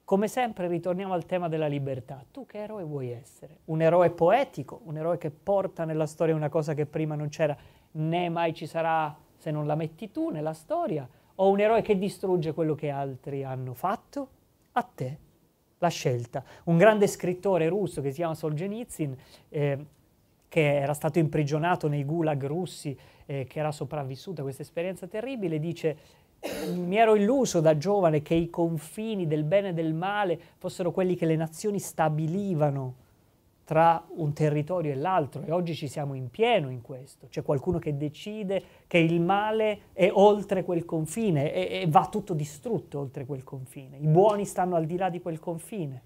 Come sempre ritorniamo al tema della libertà. Tu che eroe vuoi essere? Un eroe poetico, un eroe che porta nella storia una cosa che prima non c'era, né mai ci sarà se non la metti tu nella storia, o un eroe che distrugge quello che altri hanno fatto? A te la scelta. Un grande scrittore russo che si chiama Solzhenitsyn, eh, che era stato imprigionato nei gulag russi, eh, che era sopravvissuto a questa esperienza terribile, dice mi ero illuso da giovane che i confini del bene e del male fossero quelli che le nazioni stabilivano tra un territorio e l'altro e oggi ci siamo in pieno in questo. C'è qualcuno che decide che il male è oltre quel confine e, e, va tutto distrutto oltre quel confine. I buoni stanno al di là di quel confine.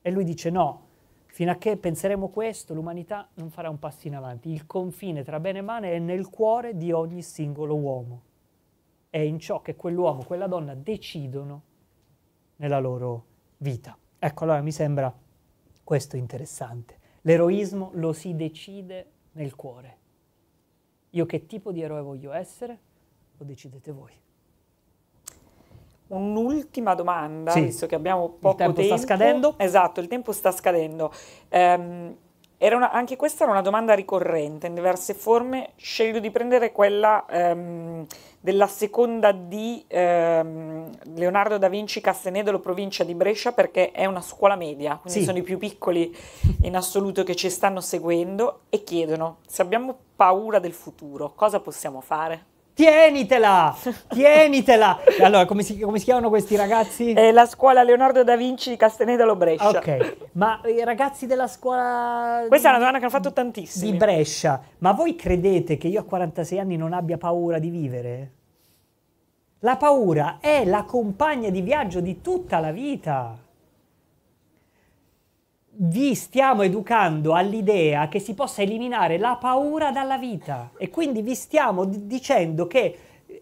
E lui dice no, fino a che penseremo questo l'umanità non farà un passo in avanti. Il confine tra bene e male è nel cuore di ogni singolo uomo. È in ciò che quell'uomo, quella donna decidono nella loro vita. Ecco, allora mi sembra questo è interessante. L'eroismo lo si decide nel cuore. Io che tipo di eroe voglio essere? Lo decidete voi. Un'ultima domanda, sì. visto che abbiamo poco tempo. Il tempo tempo. sta scadendo. Esatto, il tempo sta scadendo. Um, una, anche questa era una domanda ricorrente in diverse forme, scelgo di prendere quella ehm, della seconda di ehm, Leonardo da Vinci Castenedolo, provincia di Brescia, perché è una scuola media, quindi sì. sono i più piccoli in assoluto che ci stanno seguendo e chiedono se abbiamo paura del futuro, cosa possiamo fare? Tienitela, tienitela. Allora, come si, come si, chiamano questi ragazzi? È la scuola Leonardo da Vinci di Castenedolo Brescia. Ok, ma i ragazzi della scuola... Questa di, è una domanda che hanno fatto tantissimi. Di Brescia. Ma voi credete che io a 46 anni non abbia paura di vivere? La paura è la compagna di viaggio di tutta la vita vi stiamo educando all'idea che si possa eliminare la paura dalla vita e quindi vi stiamo d- dicendo che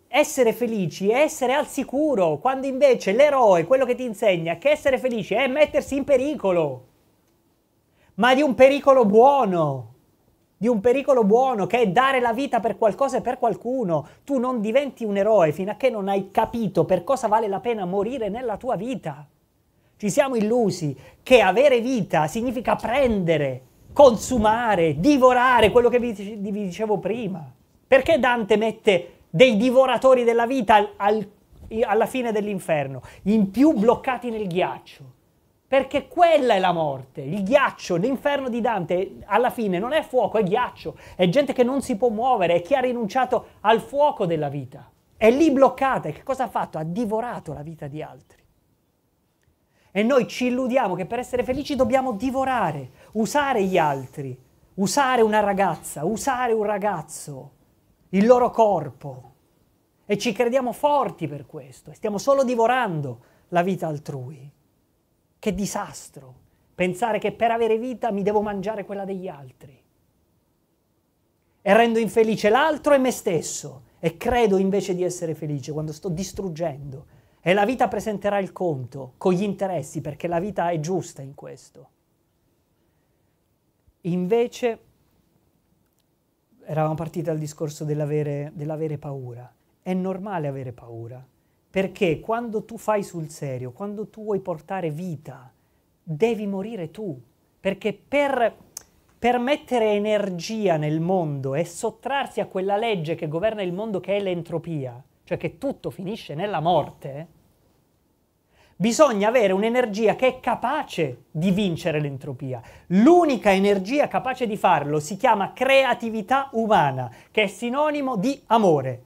essere felici è essere al sicuro, quando invece l'eroe, quello che ti insegna che essere felici è mettersi in pericolo, ma di un pericolo buono, di un pericolo buono che è dare la vita per qualcosa e per qualcuno. Tu non diventi un eroe fino a che non hai capito per cosa vale la pena morire nella tua vita. Ci siamo illusi che avere vita significa prendere, consumare, divorare, quello che vi, dicevo prima. Perché Dante mette dei divoratori della vita al, al, alla fine dell'inferno, in più bloccati nel ghiaccio? Perché quella è la morte, il ghiaccio, l'inferno di Dante alla fine non è fuoco, è ghiaccio, è gente che non si può muovere, è chi ha rinunciato al fuoco della vita. È lì bloccata e che cosa ha fatto? Ha divorato la vita di altri. E noi ci illudiamo che per essere felici dobbiamo divorare, usare gli altri, usare una ragazza, usare un ragazzo, il loro corpo. E ci crediamo forti per questo e stiamo solo divorando la vita altrui. Che disastro pensare che per avere vita mi devo mangiare quella degli altri. E rendo infelice l'altro e me stesso e credo invece di essere felice quando sto distruggendo e la vita presenterà il conto con gli interessi, perché la vita è giusta in questo. Invece, eravamo partiti dal discorso dell'avere, dell'avere paura. È normale avere paura, perché quando tu fai sul serio, quando tu vuoi portare vita, devi morire tu, perché per, per mettere energia nel mondo e sottrarsi a quella legge che governa il mondo che è l'entropia, cioè che tutto finisce nella morte, Bisogna avere un'energia che è capace di vincere l'entropia. L'unica energia capace di farlo si chiama creatività umana, che è sinonimo di amore.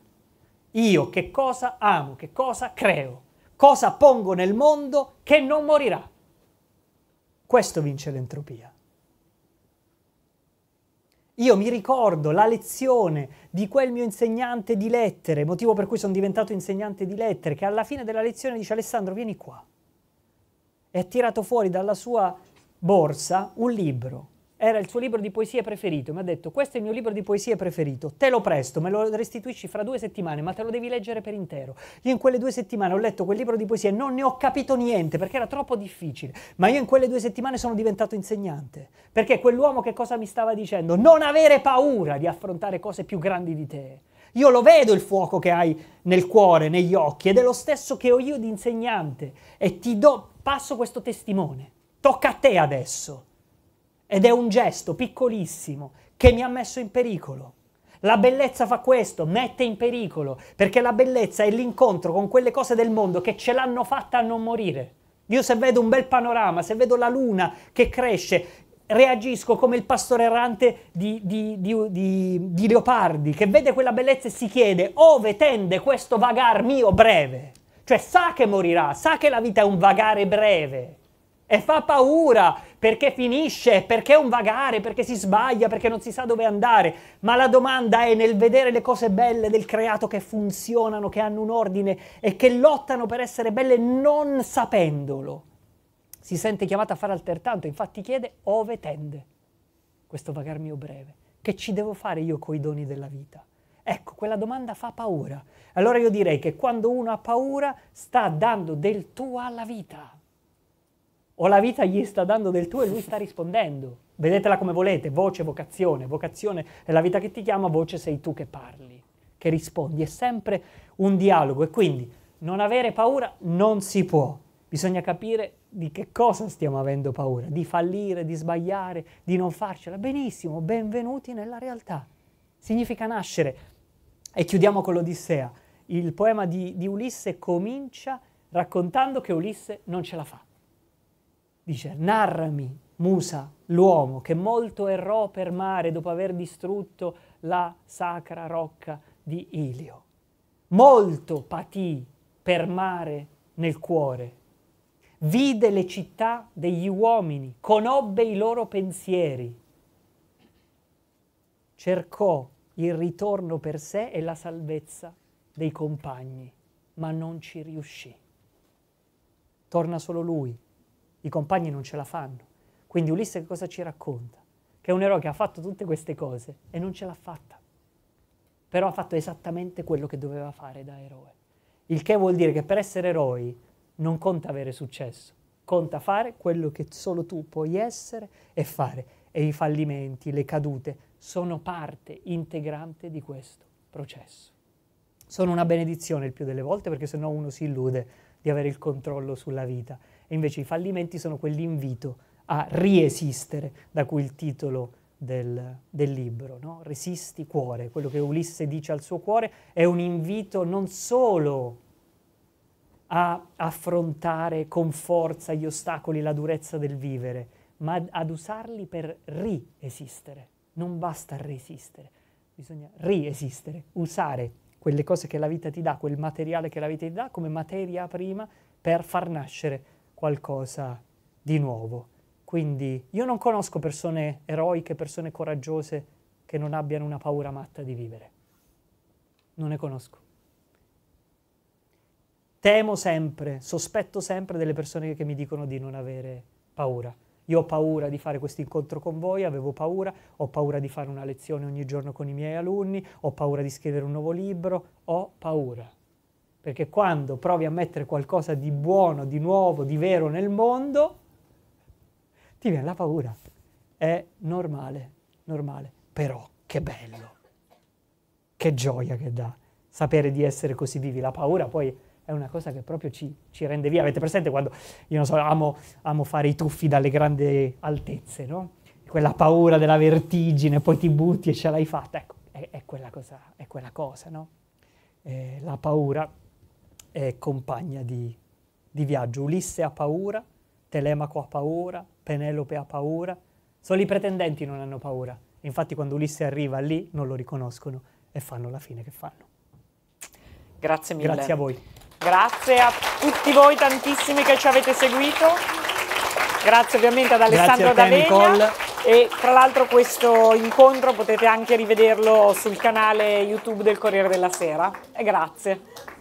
Io che cosa amo, che cosa creo, cosa pongo nel mondo che non morirà. Questo vince l'entropia. Io mi ricordo la lezione di quel mio insegnante di lettere, motivo per cui sono diventato insegnante di lettere, che alla fine della lezione dice Alessandro vieni qua. E ha tirato fuori dalla sua borsa un libro era il suo libro di poesie preferito, mi ha detto questo è il mio libro di poesie preferito, te lo presto, me lo restituisci fra due settimane, ma te lo devi leggere per intero. Io in quelle due settimane ho letto quel libro di poesie, non ne ho capito niente perché era troppo difficile, ma io in quelle due settimane sono diventato insegnante, perché quell'uomo che cosa mi stava dicendo? Non avere paura di affrontare cose più grandi di te. Io lo vedo il fuoco che hai nel cuore, negli occhi, ed è lo stesso che ho io di insegnante. E ti do, passo questo testimone. Tocca a te adesso ed è un gesto piccolissimo che mi ha messo in pericolo. La bellezza fa questo, mette in pericolo, perché la bellezza è l'incontro con quelle cose del mondo che ce l'hanno fatta a non morire. Io se vedo un bel panorama, se vedo la luna che cresce, reagisco come il pastore errante di, di, di, di Leopardi, che vede quella bellezza e si chiede, ove tende questo vagar mio breve? Cioè sa che morirà, sa che la vita è un vagare breve e fa paura perché finisce, perché è un vagare, perché si sbaglia, perché non si sa dove andare, ma la domanda è nel vedere le cose belle del creato che funzionano, che hanno un ordine e che lottano per essere belle non sapendolo. Si sente chiamata a fare altrettanto, infatti chiede ove tende questo vagar mio breve, che ci devo fare io coi doni della vita? Ecco, quella domanda fa paura. Allora io direi che quando uno ha paura sta dando del tuo alla vita o la vita gli sta dando del tuo e lui sta rispondendo. Vedetela come volete, voce, vocazione, vocazione è la vita che ti chiama, voce sei tu che parli, che rispondi, è sempre un dialogo e quindi non avere paura non si può, bisogna capire di che cosa stiamo avendo paura, di fallire, di sbagliare, di non farcela. Benissimo, benvenuti nella realtà. Significa nascere. E chiudiamo con l'Odissea. Il poema di, di Ulisse comincia raccontando che Ulisse non ce la fa. Dice, narrami, Musa, l'uomo che molto errò per mare dopo aver distrutto la sacra rocca di Ilio. Molto patì per mare nel cuore. Vide le città degli uomini, conobbe i loro pensieri. Cercò il ritorno per sé e la salvezza dei compagni, ma non ci riuscì. Torna solo lui i compagni non ce la fanno. Quindi Ulisse che cosa ci racconta? Che è un eroe che ha fatto tutte queste cose e non ce l'ha fatta. Però ha fatto esattamente quello che doveva fare da eroe. Il che vuol dire che per essere eroi non conta avere successo, conta fare quello che solo tu puoi essere e fare. E i fallimenti, le cadute sono parte integrante di questo processo. Sono una benedizione il più delle volte perché sennò uno si illude di avere il controllo sulla vita e invece i fallimenti sono quell'invito a riesistere, da cui il titolo del, del libro. No? Resisti cuore, quello che Ulisse dice al suo cuore è un invito non solo a affrontare con forza gli ostacoli, la durezza del vivere, ma ad usarli per riesistere. Non basta resistere, bisogna riesistere, usare quelle cose che la vita ti dà, quel materiale che la vita ti dà come materia prima per far nascere qualcosa di nuovo. Quindi io non conosco persone eroiche, persone coraggiose che non abbiano una paura matta di vivere. Non ne conosco. Temo sempre, sospetto sempre delle persone che mi dicono di non avere paura. Io ho paura di fare questo incontro con voi, avevo paura, ho paura di fare una lezione ogni giorno con i miei alunni, ho paura di scrivere un nuovo libro, ho paura perché quando provi a mettere qualcosa di buono, di nuovo, di vero nel mondo, ti viene la paura. È normale, normale. Però che bello, che gioia che dà sapere di essere così vivi. La paura poi è una cosa che proprio ci, ci rende via. Avete presente quando, io non so, amo, amo fare i tuffi dalle grandi altezze, no? Quella paura della vertigine, poi ti butti e ce l'hai fatta. Ecco, è, è, quella cosa, è quella cosa, no? Eh, la paura eh, compagna di, di viaggio. Ulisse ha paura, Telemaco ha paura, Penelope ha paura, solo i pretendenti non hanno paura. Infatti quando Ulisse arriva lì non lo riconoscono e fanno la fine che fanno. Grazie mille. Grazie a voi. Grazie a tutti voi tantissimi che ci avete seguito. Grazie ovviamente ad Alessandro D'Avegna e tra l'altro questo incontro potete anche rivederlo sul canale YouTube del Corriere della Sera. E grazie.